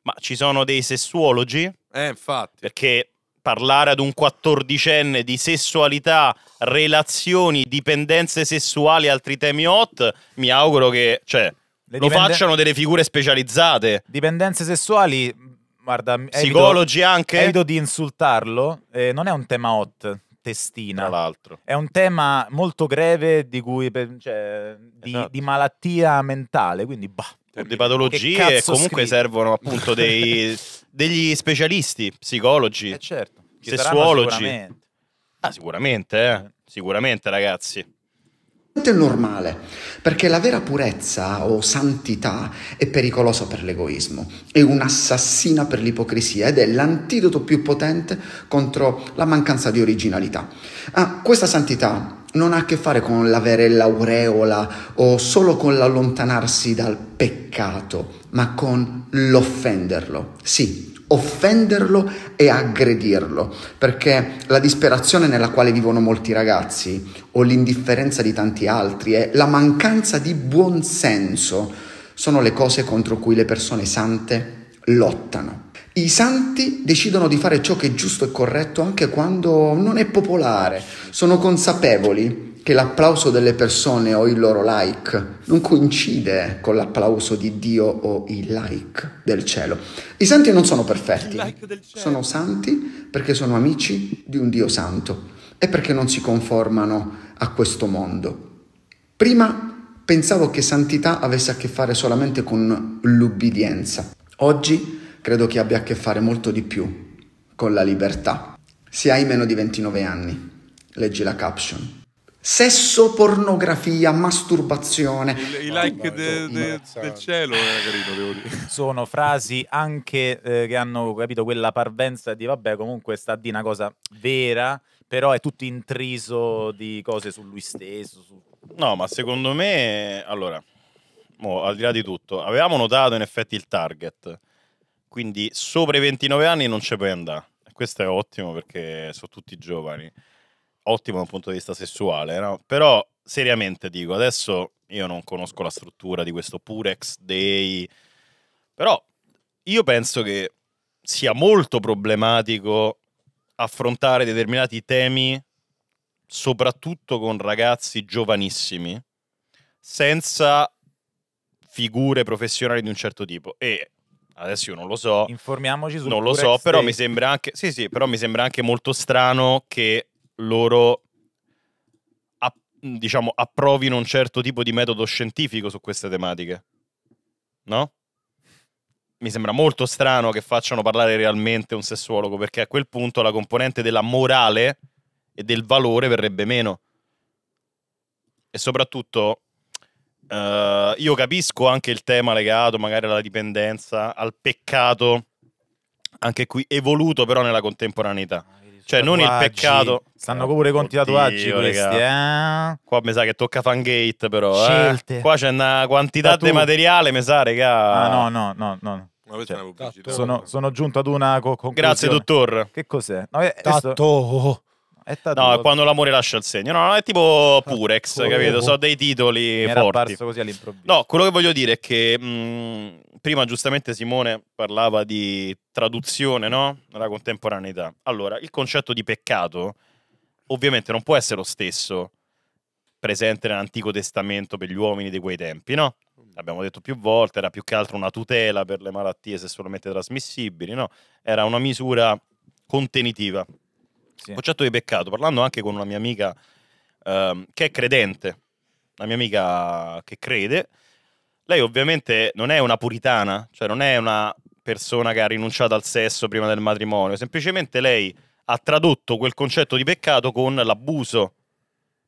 ma ci sono dei sessuologi? Eh, infatti. Perché parlare ad un quattordicenne di sessualità, relazioni, dipendenze sessuali e altri temi hot, mi auguro che cioè, lo facciano delle figure specializzate. Dipendenze sessuali, guarda, psicologi evito, anche. Evito di insultarlo, eh, non è un tema hot testina. Tra l'altro. È un tema molto greve di, cui, cioè, di, esatto. di malattia mentale, quindi bah. Di patologie, e comunque scrivi? servono appunto dei <laughs> degli specialisti, psicologi, eh certo. sessuologi. Sicuramente. Ah, sicuramente, eh? sicuramente ragazzi È normale, perché la vera purezza o santità è pericolosa per l'egoismo, è un'assassina per l'ipocrisia ed è l'antidoto più potente contro la mancanza di originalità. Ah, questa santità non ha a che fare con l'avere l'aureola o solo con l'allontanarsi dal peccato, ma con l'offenderlo. Sì, offenderlo e aggredirlo, perché la disperazione nella quale vivono molti ragazzi o l'indifferenza di tanti altri e la mancanza di buonsenso sono le cose contro cui le persone sante lottano. I santi decidono di fare ciò che è giusto e corretto anche quando non è popolare, sono consapevoli che l'applauso delle persone o il loro like non coincide con l'applauso di Dio o il like del cielo. I santi non sono perfetti, like sono santi perché sono amici di un Dio santo e perché non si conformano a questo mondo. Prima pensavo che santità avesse a che fare solamente con l'ubbidienza, oggi credo che abbia a che fare molto di più con la libertà. Se hai meno di 29 anni, leggi la caption Sesso, pornografia, masturbazione. I, i like de, de, del cielo, carino, <laughs> Sono frasi anche eh, che hanno capito quella parvenza di vabbè, comunque sta di una cosa vera, però è tutto intriso di cose su lui stesso. Su... No, ma secondo me, allora, mo, al di là di tutto, avevamo notato in effetti il target, quindi sopra i 29 anni non ci puoi andare. Questo è ottimo perché sono tutti giovani ottimo da un punto di vista sessuale, no? Però seriamente dico, adesso io non conosco la struttura di questo Purex Day, però io penso che sia molto problematico affrontare determinati temi, soprattutto con ragazzi giovanissimi, senza figure professionali di un certo tipo. E adesso io non lo so. Informiamoci su Non lo so, però mi, sembra anche, sì, sì, però mi sembra anche molto strano che loro app- diciamo approvino un certo tipo di metodo scientifico su queste tematiche. No? Mi sembra molto strano che facciano parlare realmente un sessuologo perché a quel punto la componente della morale e del valore verrebbe meno. E soprattutto Uh, io capisco anche il tema legato magari alla dipendenza, al peccato, anche qui evoluto però nella contemporaneità. Cioè, tatuaggi. non il peccato. Stanno pure con i tatuaggi Oddio, questi, eh? Qua mi sa che tocca Fangate, però. Eh. Scelte. Eh? Qua c'è una quantità di materiale, mi sa, regà. Ah, no, no, no, no. Cioè, sono, sono, giunto ad una co- conclusione. Grazie, dottor. Che cos'è? No, questo... Eh, no, è quando l'amore lascia il segno. No, no, è tipo <laughs> Purex, oh, capito? Oh. Sono dei titoli Mi forti. così all'improvviso. No, quello che voglio dire è che mh, mm, prima giustamente Simone parlava di traduzione, no? Nella contemporaneità. Allora, il concetto di peccato ovviamente non può essere lo stesso presente nell'Antico Testamento per gli uomini di quei tempi, no? Abbiamo detto più volte, era più che altro una tutela per le malattie sessualmente trasmissibili, no? Era una misura contenitiva sì. concetto di peccato, parlando anche con una mia amica ehm, che è credente, una mia amica che crede, lei ovviamente non è una puritana, cioè non è una persona che ha rinunciato al sesso prima del matrimonio, semplicemente lei ha tradotto quel concetto di peccato con l'abuso,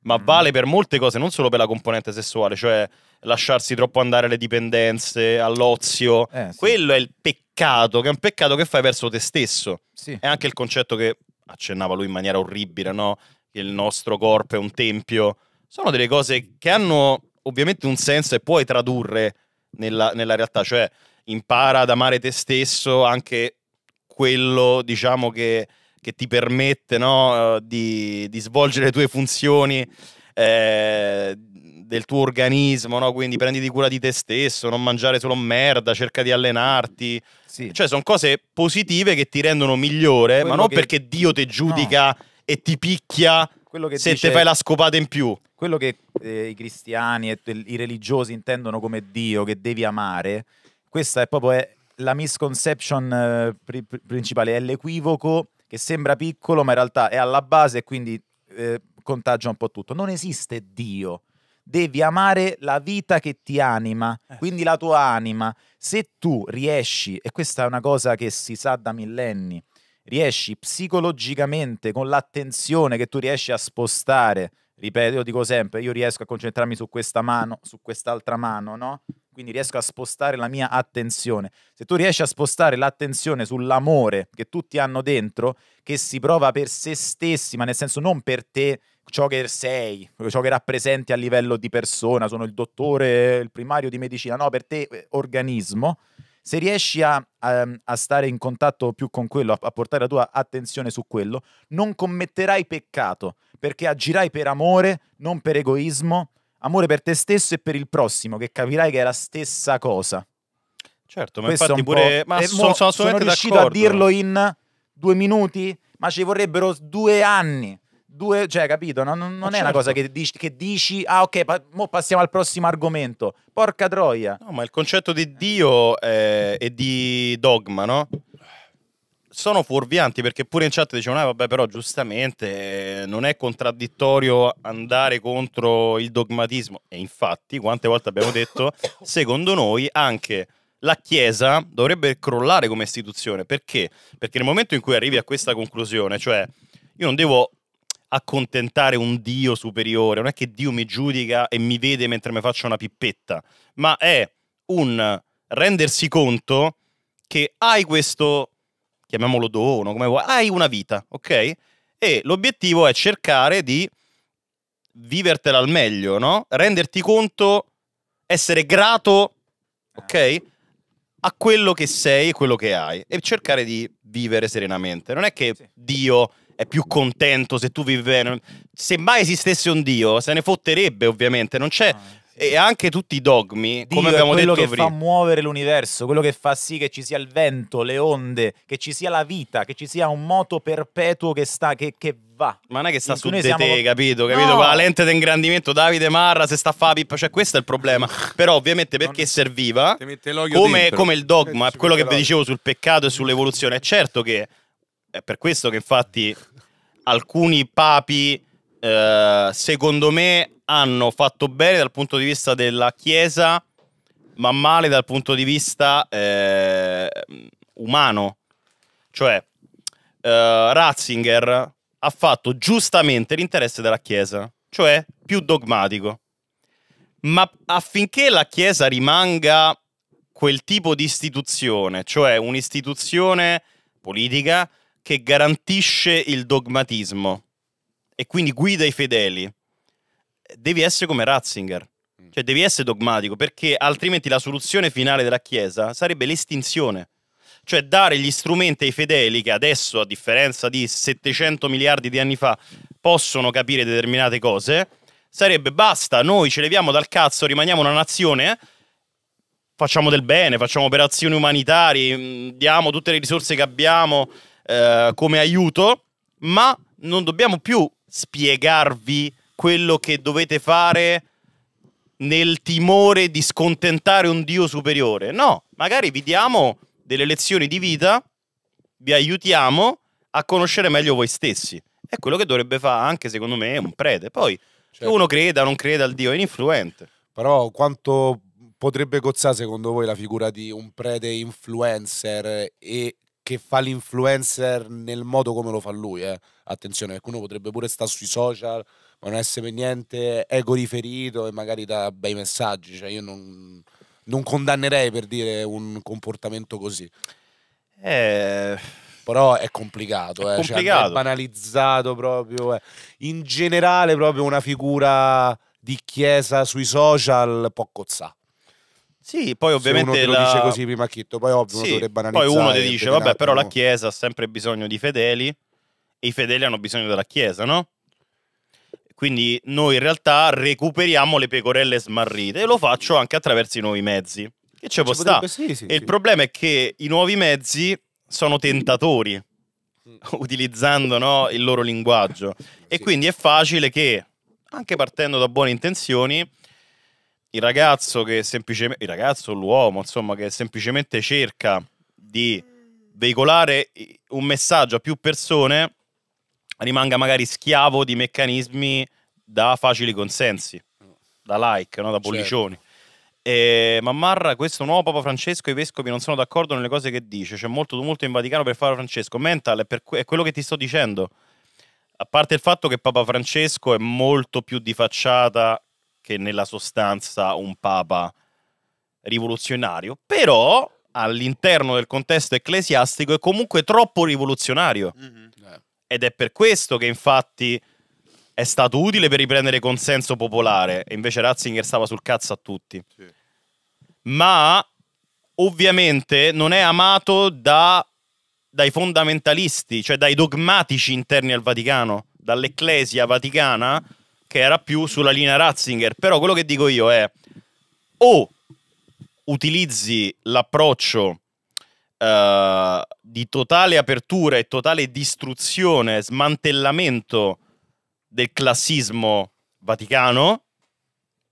ma mm. vale per molte cose, non solo per la componente sessuale, cioè lasciarsi troppo andare alle dipendenze, all'ozio, eh, sì. quello è il peccato, che è un peccato che fai verso te stesso, sì. è anche il concetto che accennava lui in maniera orribile, no? Che il nostro corpo è un tempio. Sono delle cose che hanno ovviamente un senso e puoi tradurre nella, nella realtà, cioè impara ad amare te stesso anche quello, diciamo, che, che ti permette no? Eh, di, di, svolgere le tue funzioni. Eh, del tuo organismo, no? quindi prenditi cura di te stesso, non mangiare solo merda, cerca di allenarti, sì. Cioè, sono cose positive che ti rendono migliore, quello ma non che... perché Dio ti giudica no. e ti picchia se dice... te fai la scopata in più. Quello che eh, i cristiani e i religiosi intendono come Dio, che devi amare, questa è proprio è la misconception eh, pri- principale, è l'equivoco che sembra piccolo, ma in realtà è alla base e quindi eh, contagia un po' tutto. Non esiste Dio. Devi amare la vita che ti anima, eh. quindi la tua anima. Se tu riesci, e questa è una cosa che si sa da millenni, riesci psicologicamente con l'attenzione che tu riesci a spostare, ripeto, io dico sempre, io riesco a concentrarmi su questa mano, su quest'altra mano, no? Quindi riesco a spostare la mia attenzione. Se tu riesci a spostare l'attenzione sull'amore che tutti hanno dentro, che si prova per se stessi, ma nel senso non per te ciò che sei, ciò che rappresenti a livello di persona, sono il dottore, il primario di medicina, no, per te eh, organismo, se riesci a, a, a stare in contatto più con quello, a, a, portare la tua attenzione su quello, non commetterai peccato, perché agirai per amore, non per egoismo, amore per te stesso e per il prossimo, che capirai che è la stessa cosa. Certo, ma Questo infatti pure... Ma eh, sono, sono, sono riuscito d'accordo. a dirlo in due minuti, ma ci vorrebbero due anni due, cioè, capito? Non, non, non certo. è una certo. cosa che dici, che dici ah, ok, pa- passiamo al prossimo argomento. Porca troia. No, ma il concetto di Dio è, eh, e di dogma, no? Sono fuorvianti perché pure in chat dicevano, ah, vabbè, però giustamente eh, non è contraddittorio andare contro il dogmatismo. E infatti, quante volte abbiamo detto, secondo noi anche la Chiesa dovrebbe crollare come istituzione. Perché? Perché nel momento in cui arrivi a questa conclusione, cioè io non devo accontentare un Dio superiore, non è che Dio mi giudica e mi vede mentre mi faccio una pippetta, ma è un rendersi conto che hai questo, chiamiamolo dono, come vuoi, hai una vita, ok? E l'obiettivo è cercare di vivertela al meglio, no? Renderti conto, essere grato, ok? A quello che sei e quello che hai e cercare di vivere serenamente. Non è che sì. Dio è più contento se tu vivi bene. Se mai esistesse un Dio, se ne fotterebbe ovviamente, non c'è... Ah, e anche tutti i dogmi, Dio come abbiamo detto prima. quello che fa muovere l'universo, quello che fa sì che ci sia il vento, le onde, che ci sia la vita, che ci sia un moto perpetuo che, sta, che, che va. Ma non è che sta su di siamo... te, capito? capito? No. Con la lente d'ingrandimento Davide Marra, se sta fa la pippa, cioè questo è il problema. <laughs> Però ovviamente perché serviva, come, come, il dogma, eh, quello che vi dicevo sul peccato e sull'evoluzione, è certo che è per questo che infatti alcuni papi, eh, secondo me, hanno fatto bene dal punto di vista della Chiesa, ma male dal punto di vista eh, umano. Cioè, eh, Ratzinger ha fatto giustamente l'interesse della Chiesa, cioè più dogmatico. Ma affinché la Chiesa rimanga quel tipo di istituzione, cioè un'istituzione politica che garantisce il dogmatismo e quindi guida i fedeli, devi essere come Ratzinger. Mm. Cioè devi essere dogmatico perché altrimenti la soluzione finale della Chiesa sarebbe l'estinzione. Cioè dare gli strumenti ai fedeli che adesso, a differenza di 700 miliardi di anni fa, possono capire determinate cose, sarebbe basta, noi ci leviamo dal cazzo, rimaniamo una nazione, facciamo del bene, facciamo operazioni umanitarie, mm, diamo tutte le risorse che abbiamo, eh, come aiuto, ma non dobbiamo più spiegarvi quello che dovete fare nel timore di scontentare un Dio superiore. No, magari vi diamo delle lezioni di vita, vi aiutiamo a conoscere meglio voi stessi. È quello che dovrebbe fare anche, secondo me, un prete. Poi, certo. uno creda o non creda al Dio, è influente. Però quanto potrebbe cozzare, secondo voi, la figura di un prete influencer e che fa l'influencer nel modo come lo fa lui. Eh. Attenzione, qualcuno potrebbe pure stare sui social, ma non essere per niente ego riferito e magari da bei messaggi. Cioè, io non, non condannerei per dire un comportamento così. Eh, però è complicato, è, eh, cioè, complicato. Cioè, è banalizzato proprio. Eh. In generale, proprio una figura di chiesa sui social può cozzare. Sì, poi ovviamente... Se uno la... dice così prima Chitto, poi ovvio sì, lo Poi uno ti dice, vabbè, però la Chiesa ha sempre bisogno di fedeli e i fedeli hanno bisogno della Chiesa, no? Quindi noi in realtà recuperiamo le pecorelle smarrite e lo faccio anche attraverso i nuovi mezzi. Che ci può stare. Sì, sì, e il problema è che i nuovi mezzi sono tentatori, mm. utilizzando no, il loro linguaggio. E quindi è facile che, anche partendo da buone intenzioni, il ragazzo che semplicemente, il ragazzo, l'uomo, insomma, che semplicemente cerca di veicolare un messaggio a più persone rimanga magari schiavo di meccanismi da facili consensi, da like, no? da pollicioni. Certo. E Mammarra, questo nuovo Papa Francesco, i vescovi non sono d'accordo nelle cose che dice, c'è molto tumulto in Vaticano per fare Francesco. Mental è, per, è quello che ti sto dicendo. A parte il fatto che Papa Francesco è molto più di facciata che nella sostanza un papa rivoluzionario, però all'interno del contesto ecclesiastico è comunque troppo rivoluzionario. Mm-hmm. Eh. Ed è per questo che infatti è stato utile per riprendere consenso popolare e invece Ratzinger stava sul cazzo a tutti. Sì. Ma ovviamente non è amato da, dai fondamentalisti, cioè dai dogmatici interni al Vaticano, dall'ecclesia vaticana che era più sulla linea Ratzinger. Però quello che dico io è o utilizzi l'approccio uh, di totale apertura e totale distruzione, smantellamento del classismo vaticano,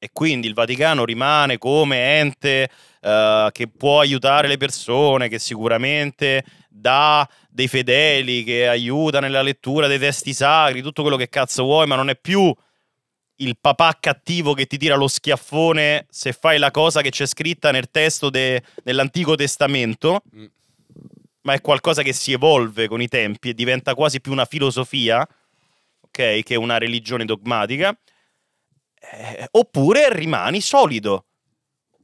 e quindi il Vaticano rimane come ente uh, che può aiutare le persone, che sicuramente dà dei fedeli, che aiuta nella lettura dei testi sacri, tutto quello che cazzo vuoi, ma non è più il papà cattivo che ti tira lo schiaffone se fai la cosa che c'è scritta nel testo de, dell'Antico Testamento, mm. ma è qualcosa che si evolve con i tempi e diventa quasi più una filosofia, ok, che una religione dogmatica, eh, oppure rimani solido,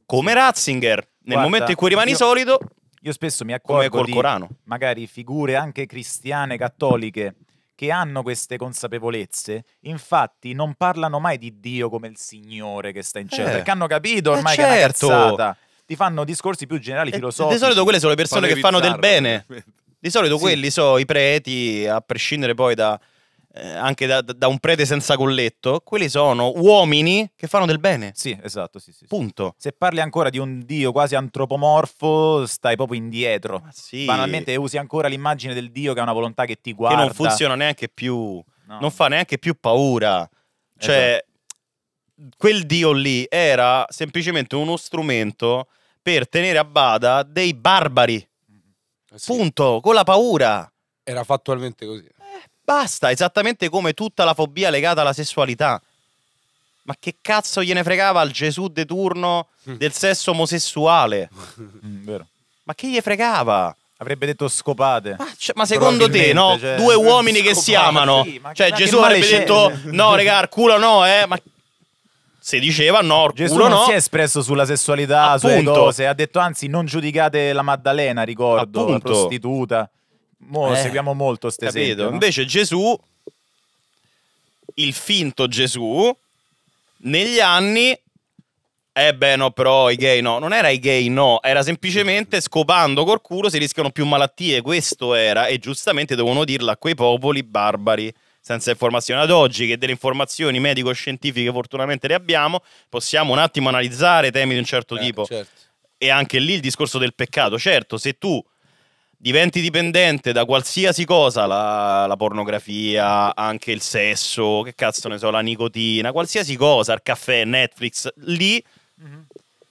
come Ratzinger. Nel Guarda, momento in cui rimani io... solido, io spesso mi accorgo come col Corano. magari figure anche cristiane, cattoliche, che hanno queste consapevolezze, infatti non parlano mai di Dio come il Signore che sta in cielo, eh, perché hanno capito eh, ormai eh certo. che è una certo. cazzata. Ti fanno discorsi più generali, eh, filosofici. Di solito quelle sono le persone che fanno del bene. Di solito sì. quelli sono i preti, a prescindere poi da eh, anche da, da, un prete senza colletto, quelli sono uomini che fanno del bene. Sì, esatto, sì, sì, Punto. Se parli ancora di un dio quasi antropomorfo, stai proprio indietro. Ma ah, sì. Banalmente usi ancora l'immagine del dio che ha una volontà che ti guarda. Che non funziona neanche più, no. non fa neanche più paura. Eh, cioè, esatto. quel dio lì era semplicemente uno strumento per tenere a bada dei barbari. Eh sì. Punto, con la paura. Era fattualmente così. Basta, esattamente come tutta la fobia legata alla sessualità. Ma che cazzo gliene fregava al Gesù de turno mm. del sesso omosessuale? <laughs> Mm, vero. Ma che gli fregava? Avrebbe detto scopate. Ma, cioè, ma secondo te, no? Cioè, Due eh, uomini scopate, che si amano. Sì, cioè, Gesù avrebbe c'è. detto: No, regà, il culo no, eh. Ma se diceva no, Gesù culo non no. si è espresso sulla sessualità, Appunto. sulle cose, ha detto anzi non giudicate la Maddalena, ricordo, Appunto. la prostituta mo eh, seguiamo molto queste capito? No? Invece Gesù, il finto Gesù, negli anni... Eh beh no, però i gay no. Non era i gay no, era semplicemente scopando col culo si rischiano più malattie. Questo era, e giustamente devono dirlo a quei popoli barbari senza informazioni ad oggi, che delle informazioni medico-scientifiche fortunatamente le abbiamo, possiamo un attimo analizzare temi di un certo eh, tipo. Certo. E anche lì il discorso del peccato. Certo, se tu diventi dipendente da qualsiasi cosa, la, la, pornografia, anche il sesso, che cazzo ne so, la nicotina, qualsiasi cosa, il caffè, Netflix, lì mhm.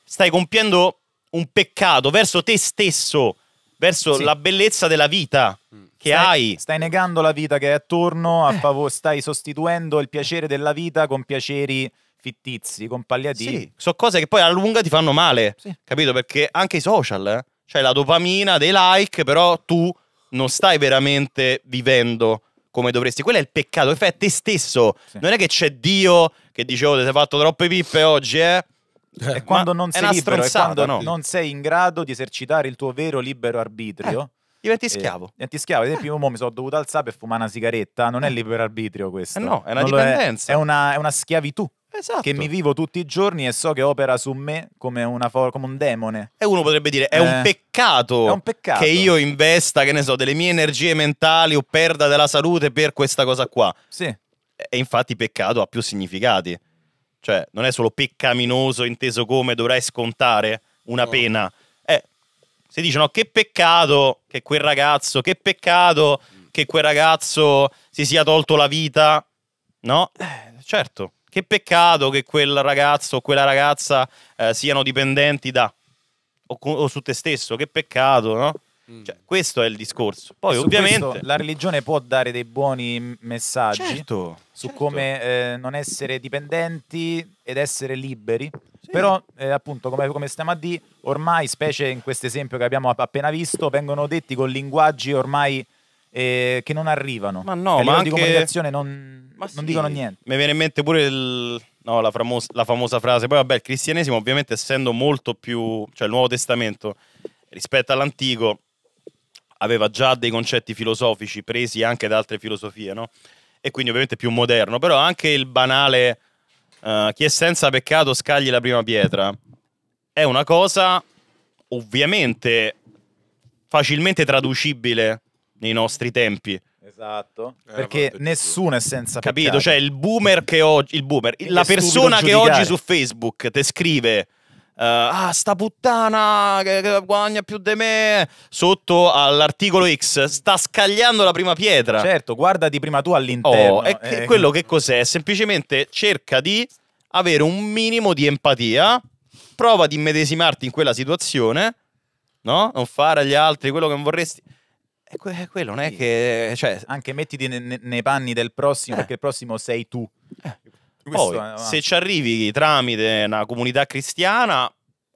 stai compiendo un peccato verso te stesso, verso sì. la bellezza della vita. Mm. Che stai, hai. stai negando la vita che è attorno, a eh. favore, stai sostituendo il piacere della vita con piaceri fittizi, con palliativi. Sì, sono cose che poi a lunga ti fanno male, sì. capito? Perché anche i social, eh? C'è la dopamina dei like, però tu non stai veramente vivendo come dovresti. Quello è il peccato, è te stesso. Sì. Non è che c'è Dio che dice, oh, ti sei fatto troppe pippe oggi, eh? E eh, eh, quando non sei libero, quando no. non sei in grado di esercitare il tuo vero libero arbitrio. Eh, diventi eh, schiavo. Eh, diventi schiavo. Ad esempio, io mi sono dovuto alzare per fumare una sigaretta. Non è libero arbitrio questo. Eh no, è una non dipendenza. È. È, una, è una schiavitù. Esatto. Che mi vivo tutti i giorni e so che opera su me come, una for- come un demone. E uno potrebbe dire: è, eh. un peccato è un peccato che io investa, che ne so, delle mie energie mentali o perda della salute per questa cosa qua. Sì. E infatti, peccato ha più significati. Cioè, non è solo peccaminoso inteso come dovrai scontare una no. pena. Eh, si dice: no, che peccato che quel ragazzo, che peccato mm. che quel ragazzo si sia tolto la vita. No, eh, certo. Che peccato che quel ragazzo o quella ragazza eh, siano dipendenti da o, o, su te stesso, che peccato, no? Mm. Cioè, questo è il discorso. Poi, ovviamente, questo, la religione può dare dei buoni messaggi certo, su certo. come eh, non essere dipendenti ed essere liberi. Sì. Però, eh, appunto, come, come, stiamo a dire, ormai, specie in questo esempio che abbiamo appena visto, vengono detti con linguaggi ormai eh, che non arrivano. Ma no, ma anche... di comunicazione non, non sì. dicono niente. Mi viene in mente pure il, no, la, famos- la, famosa frase. Poi vabbè, il cristianesimo ovviamente essendo molto più, cioè il Nuovo Testamento rispetto all'Antico aveva già dei concetti filosofici presi anche da altre filosofie, no? E quindi ovviamente più moderno, però anche il banale uh, chi è senza peccato scagli la prima pietra è una cosa ovviamente facilmente traducibile nei nostri tempi. Esatto. Eh, Perché nessuno è senza Capito? Peccato. Cioè il boomer che oggi... Il boomer, e la persona che oggi su Facebook te scrive... Uh, ah, sta puttana che, che, guadagna più di me sotto all'articolo X sta scagliando la prima pietra. Certo, guarda di prima tu all'interno. Oh, e che, eh. quello eh. che cos'è? Semplicemente cerca di avere un minimo di empatia, prova di immedesimarti in quella situazione, no? Non fare agli altri quello che non vorresti. È, que- è quello, non è che... Cioè... Anche mettiti ne- nei panni del prossimo, eh. perché il prossimo sei tu. Eh. Poi, è... se ci arrivi tramite una comunità cristiana,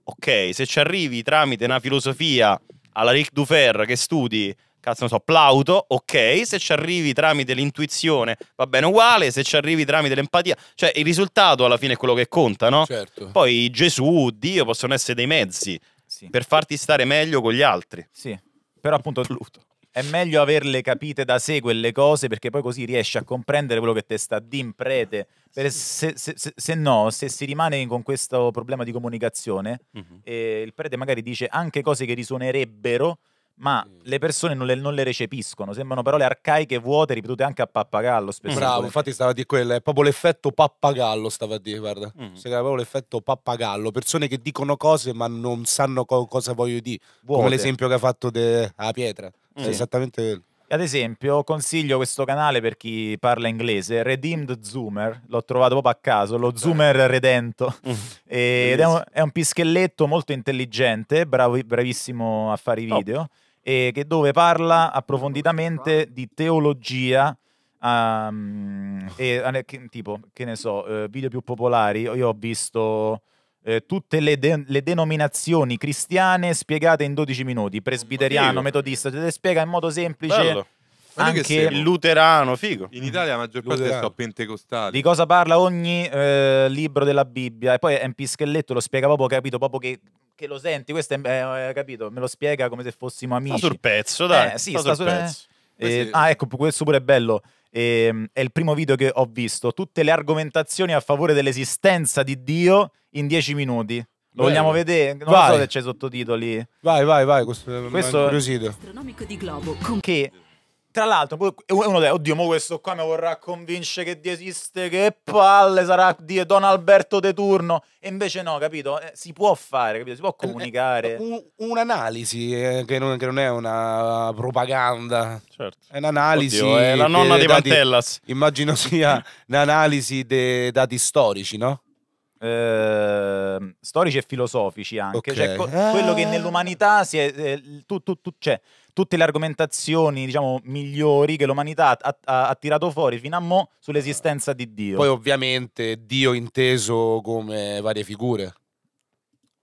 ok, se ci arrivi tramite una filosofia alla Ric Dufer che studi cazzo non so, Plauto, ok, se ci arrivi tramite l'intuizione va bene uguale, se ci arrivi tramite l'empatia, cioè il risultato alla fine è quello che conta, no? Certo. Poi Gesù, Dio possono essere dei mezzi sì. per farti stare meglio con gli altri. Sì, però appunto Pluto. È meglio averle capite da sé quelle cose perché poi così riesci a comprendere quello che te sta di in prete. Sì. Se, se, se, se, no, se si rimane con questo problema di comunicazione, uh-huh. eh, il prete magari dice anche cose che risuonerebbero, ma le persone non le, non le, recepiscono, sembrano parole arcaiche, vuote, ripetute anche a pappagallo. Spesso Bravo, infatti stava a dire quello, è proprio l'effetto pappagallo, stava a dire, guarda, mm. si chiama proprio l'effetto pappagallo, persone che dicono cose ma non sanno co- cosa voglio dire, vuote. come l'esempio che ha fatto a pietra. Sì. È esattamente quello. Ad esempio, consiglio questo canale per chi parla inglese, Redeemed Zoomer, l'ho trovato proprio a caso, lo Zoomer Redento, <laughs> mm. ed è un, è un, pischelletto molto intelligente, bravo, bravissimo a fare i video, e che dove parla approfonditamente di teologia, um, e, ah, tipo, che ne so, eh, video più popolari, io ho visto eh, tutte le, de- le, denominazioni cristiane spiegate in 12 minuti, presbiteriano, metodista, te le spiega in modo semplice. Bello. Anche il luterano, figo. In Italia la maggior parte luterano. sono pentecostali. Di cosa parla ogni eh, libro della Bibbia? E poi è un pischelletto, lo spiega proprio, capito, proprio che, che lo senti. Questo è, eh, capito, me lo spiega come se fossimo amici. Sta sul pezzo, dai. Eh, sì, sta, sta sul pezzo. Eh, ah, ecco, questo pure è bello. E, ehm, è il primo video che ho visto. Tutte le argomentazioni a favore dell'esistenza di Dio in dieci minuti. Lo Bello. vogliamo vedere? Non vai. so se c'è sottotitoli. Vai, vai, vai. Questo, questo è un curiosito. Che tra l'altro, uno dice, oddio, ma questo qua mi vorrà convincere che esiste, che palle sarà di Don Alberto De Turno. E invece no, capito? Eh, si può fare, capito? Si può eh, eh, comunicare. Eh, un, un'analisi eh, che, non, che, non, è una propaganda. Certo. È un'analisi... Oddio, è la nonna di Pantellas. Immagino sia un'analisi dei dati storici, no? Eh, storici e filosofici anche. Cioè, okay. Cioè, co- quello che nell'umanità si è... Tu, tu, tu, cioè, tutte le argomentazioni, diciamo, migliori che l'umanità ha, ha, ha tirato fuori fino a mo' sull'esistenza di Dio. Poi ovviamente Dio inteso come varie figure.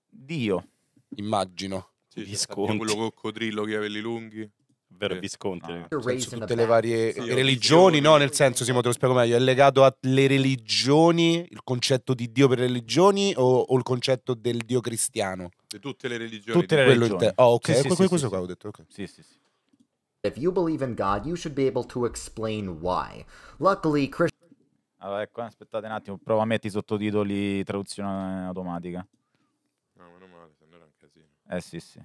Dio. Immagino. Sì, Gli cioè, Quello coccodrillo, chiavelli lunghi vero eh, Visconti. No. tutte le varie sì, religioni, no? Nel senso, Simo, te lo spiego meglio, è legato alle religioni, il concetto di Dio per le religioni o, o il concetto del Dio cristiano? Di tutte le religioni. Tutte le religioni. Te- oh, ok, sì, sì, questo, questo qua ho detto, ok. Sì, sì, sì. If you believe in God, you should be able to explain why. Luckily, Christian... Allora, ecco, aspettate un attimo, prova a metti sottotitoli traduzione automatica. No, meno male, se no era un casino. Eh sì, sì.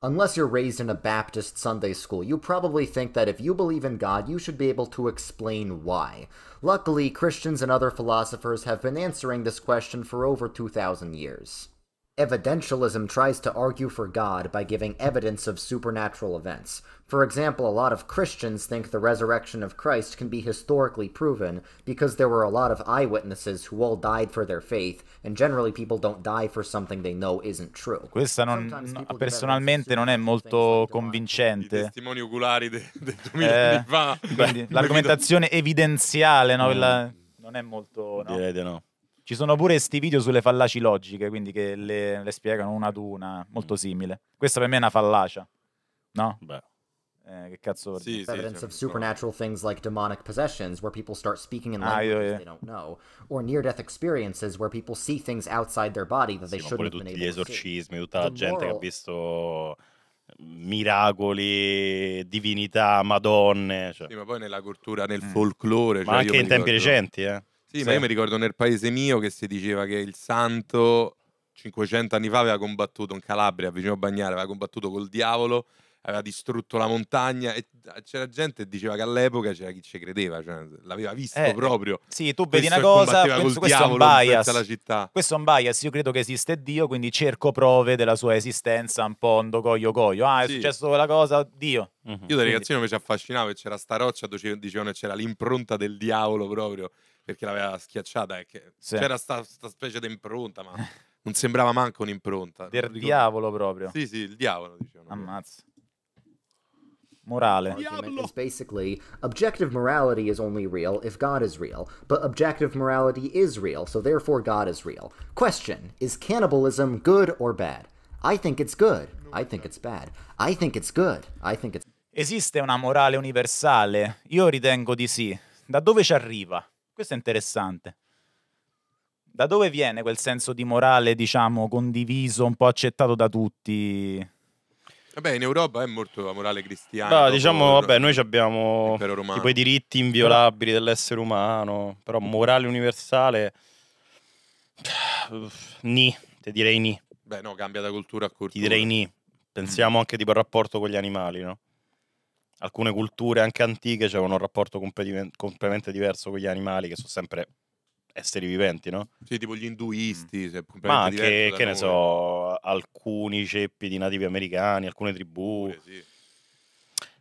Unless you're raised in a Baptist Sunday school, you probably think that if you believe in God, you should be able to explain why. Luckily, Christians and other philosophers have been answering this question for over 2,000 years. Evidentialism tries to argue for God by giving evidence of supernatural events. For example, a lot of Christians think the resurrection of Christ can be historically proven because there were a lot of eyewitnesses who all died for their faith, and generally people don't die for something they know isn't true. Questa non, no, personalmente non è molto convincente. I testimoni oculari dei de 2000 eh, anni fa. <laughs> l'argomentazione evidenziale, no? Mm. La, non è molto... No? Direi di no. Ci sono pure questi video sulle fallaci logiche, quindi che le, le spiegano una ad una, molto mm. simile. Questa per me è una fallacia, no? Beh. Eh, che cazzo vuol sì, sì, evidence cioè, of supernatural things like demonic possessions where people start speaking in languages ah, io, io. they don't know or near death experiences where people see things outside their body that they sì, shouldn't tutti gli esorcismi tutta la gente moral... che ha visto miracoli divinità madonne cioè. sì, ma poi nella cultura nel mm. folklore cioè ma anche in tempi ricordo... recenti eh sì, sì, ma io mi ricordo nel paese mio che si diceva che il santo 500 anni fa aveva combattuto in Calabria, vicino a Bagnare, aveva combattuto col diavolo, aveva distrutto la montagna e ah, c'era gente che diceva che all'epoca c'era chi ci credeva, cioè, l'aveva visto eh, proprio. Sì, tu vedi questo una cosa, penso, questo è un bias. Questo è un bias, io credo che esiste Dio, quindi cerco prove della sua esistenza un po' ondocoglio coglio. Ah, è sì. successo quella cosa, Dio. Mm-hmm. Io da ragazzino mi ci affascinavo e c'era sta roccia dove dicevano c'era l'impronta del diavolo proprio perché l'aveva schiacciata. Eh, sì. C'era questa specie di impronta, ma <laughs> non sembrava manco un'impronta. Del diavolo proprio. Sì, sì, il diavolo dicevano. Ammazza. morale. is basically objective morality is only real if God is real, but objective morality is real, so therefore God is real. Question Is cannibalism good or bad? I think it's good. I think it's bad. I think it's good. I think it's. Esiste una morale universale? Io ritengo di sì. Da dove ci arriva? Questo è interessante. Da dove viene quel senso di morale, diciamo, condiviso, un po' accettato da tutti? Vabbè, in Europa è molto la morale cristiana. No, diciamo, vabbè, noi abbiamo tipo i diritti inviolabili dell'essere umano, però morale universale, ni, ti direi ni. Beh, no, cambia da cultura a cultura. Ti direi ni. Pensiamo anche tipo al rapporto con gli animali, no? alcune culture anche antiche avevano un rapporto completamente diverso con gli animali che sono sempre esseri viventi, no? Sì, tipo gli induisti, mm. ma anche, che ne so, alcuni ceppi di nativi americani, alcune tribù. Pure, sì.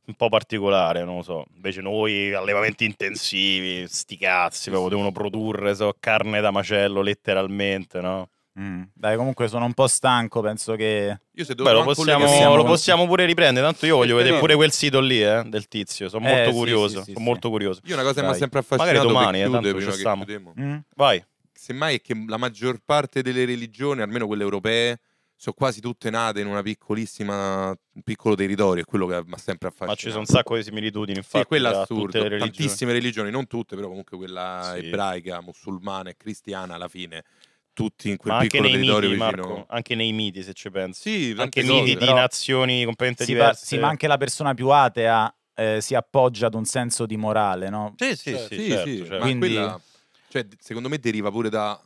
Un po' particolare, non lo so. Invece noi allevamenti intensivi, sti cazzi, sì, proprio sì. devono produrre so, carne da macello letteralmente, no? Mm. Dai, comunque sono un po' stanco, penso che... Io se Beh, lo, possiamo, siamo, lo possiamo pure riprendere, tanto io voglio vedere pure quel sito lì eh, del tizio, sono eh, molto, sì, curioso, sì, sono molto curioso. Io una cosa Dai. mi ha sempre affascinato Magari domani, eh, chiude, tanto prima stiamo. Mm. Vai. Semmai è che la maggior parte delle religioni, almeno quelle europee, sono quasi tutte nate in una piccolissima un piccolo territorio, è quello che mi ha sempre affascinato. Ma ci sono un sacco di similitudini, infatti. Sì, quella assurda. Tantissime religioni, non tutte, però comunque quella ebraica, musulmana e cristiana alla fine tutti in quel ma piccolo territorio miti, vicino. Marco, anche nei miti, se ci pensi. Sì, anche nei miti di nazioni completamente si diverse. Sì, ma anche la persona più atea eh, si appoggia ad un senso di morale, no? Sì, sì, cioè, sì, sì, certo, sì. Certo. Quindi... Quella, cioè, secondo me deriva pure da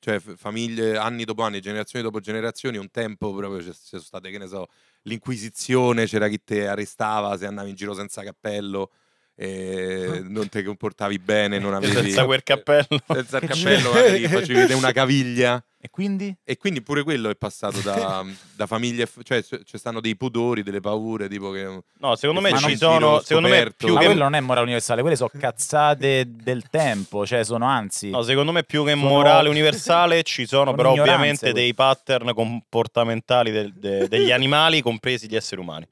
cioè, famiglie anni dopo anni, generazioni dopo generazioni, un tempo proprio ci sono state, che ne so, l'inquisizione, c'era chi te arrestava se andavi in giro senza cappello eh, non ti comportavi bene, non <laughs> avevi... senza quel cappello. <laughs> Senza il cappello magari facevi una caviglia. E quindi? E quindi pure quello è passato da, da famiglie, cioè ci stanno dei pudori, delle paure, tipo che... No, secondo che me ci sono, secondo me più che... quello non è morale universale, quelle sono cazzate del tempo, cioè sono anzi... No, secondo me più che sono... morale universale ci sono, sono <laughs> però ovviamente dei pattern comportamentali del, de, degli animali, compresi gli esseri umani.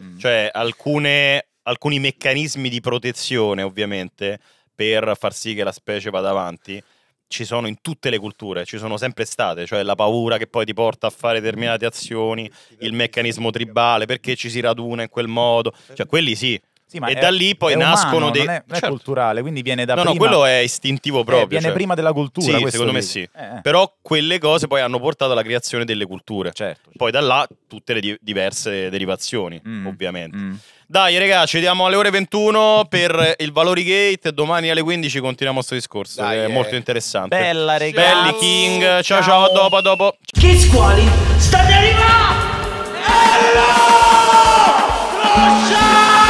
Mm. Cioè alcune alcuni meccanismi di protezione, ovviamente, per far sì che la specie vada avanti ci sono in tutte le culture, ci sono sempre state, cioè la paura che poi ti porta a fare determinate azioni, il meccanismo tribale, perché ci si raduna in quel modo, cioè quelli sì. sì e è, da lì poi nascono umano, dei... Non è, non è certo. culturale, quindi viene da no, prima... No, quello è istintivo eh, proprio. Eh, viene cioè. prima della cultura. Sì, secondo me sì. Eh, eh. Però quelle cose poi hanno portato alla creazione delle culture. Certo, certo. Poi da là tutte le diverse derivazioni, mm. ovviamente. Mm. Dai, ragazzi, ci vediamo alle ore 21 per il Valori Gate. Domani alle 15 continuiamo questo discorso. Dai, è eh. molto interessante. Bella, ragazzi. Belli King. Ciao, ciao, ciao. dopo, dopo. Che scuoli? State arrivando! Ello! Lasciate!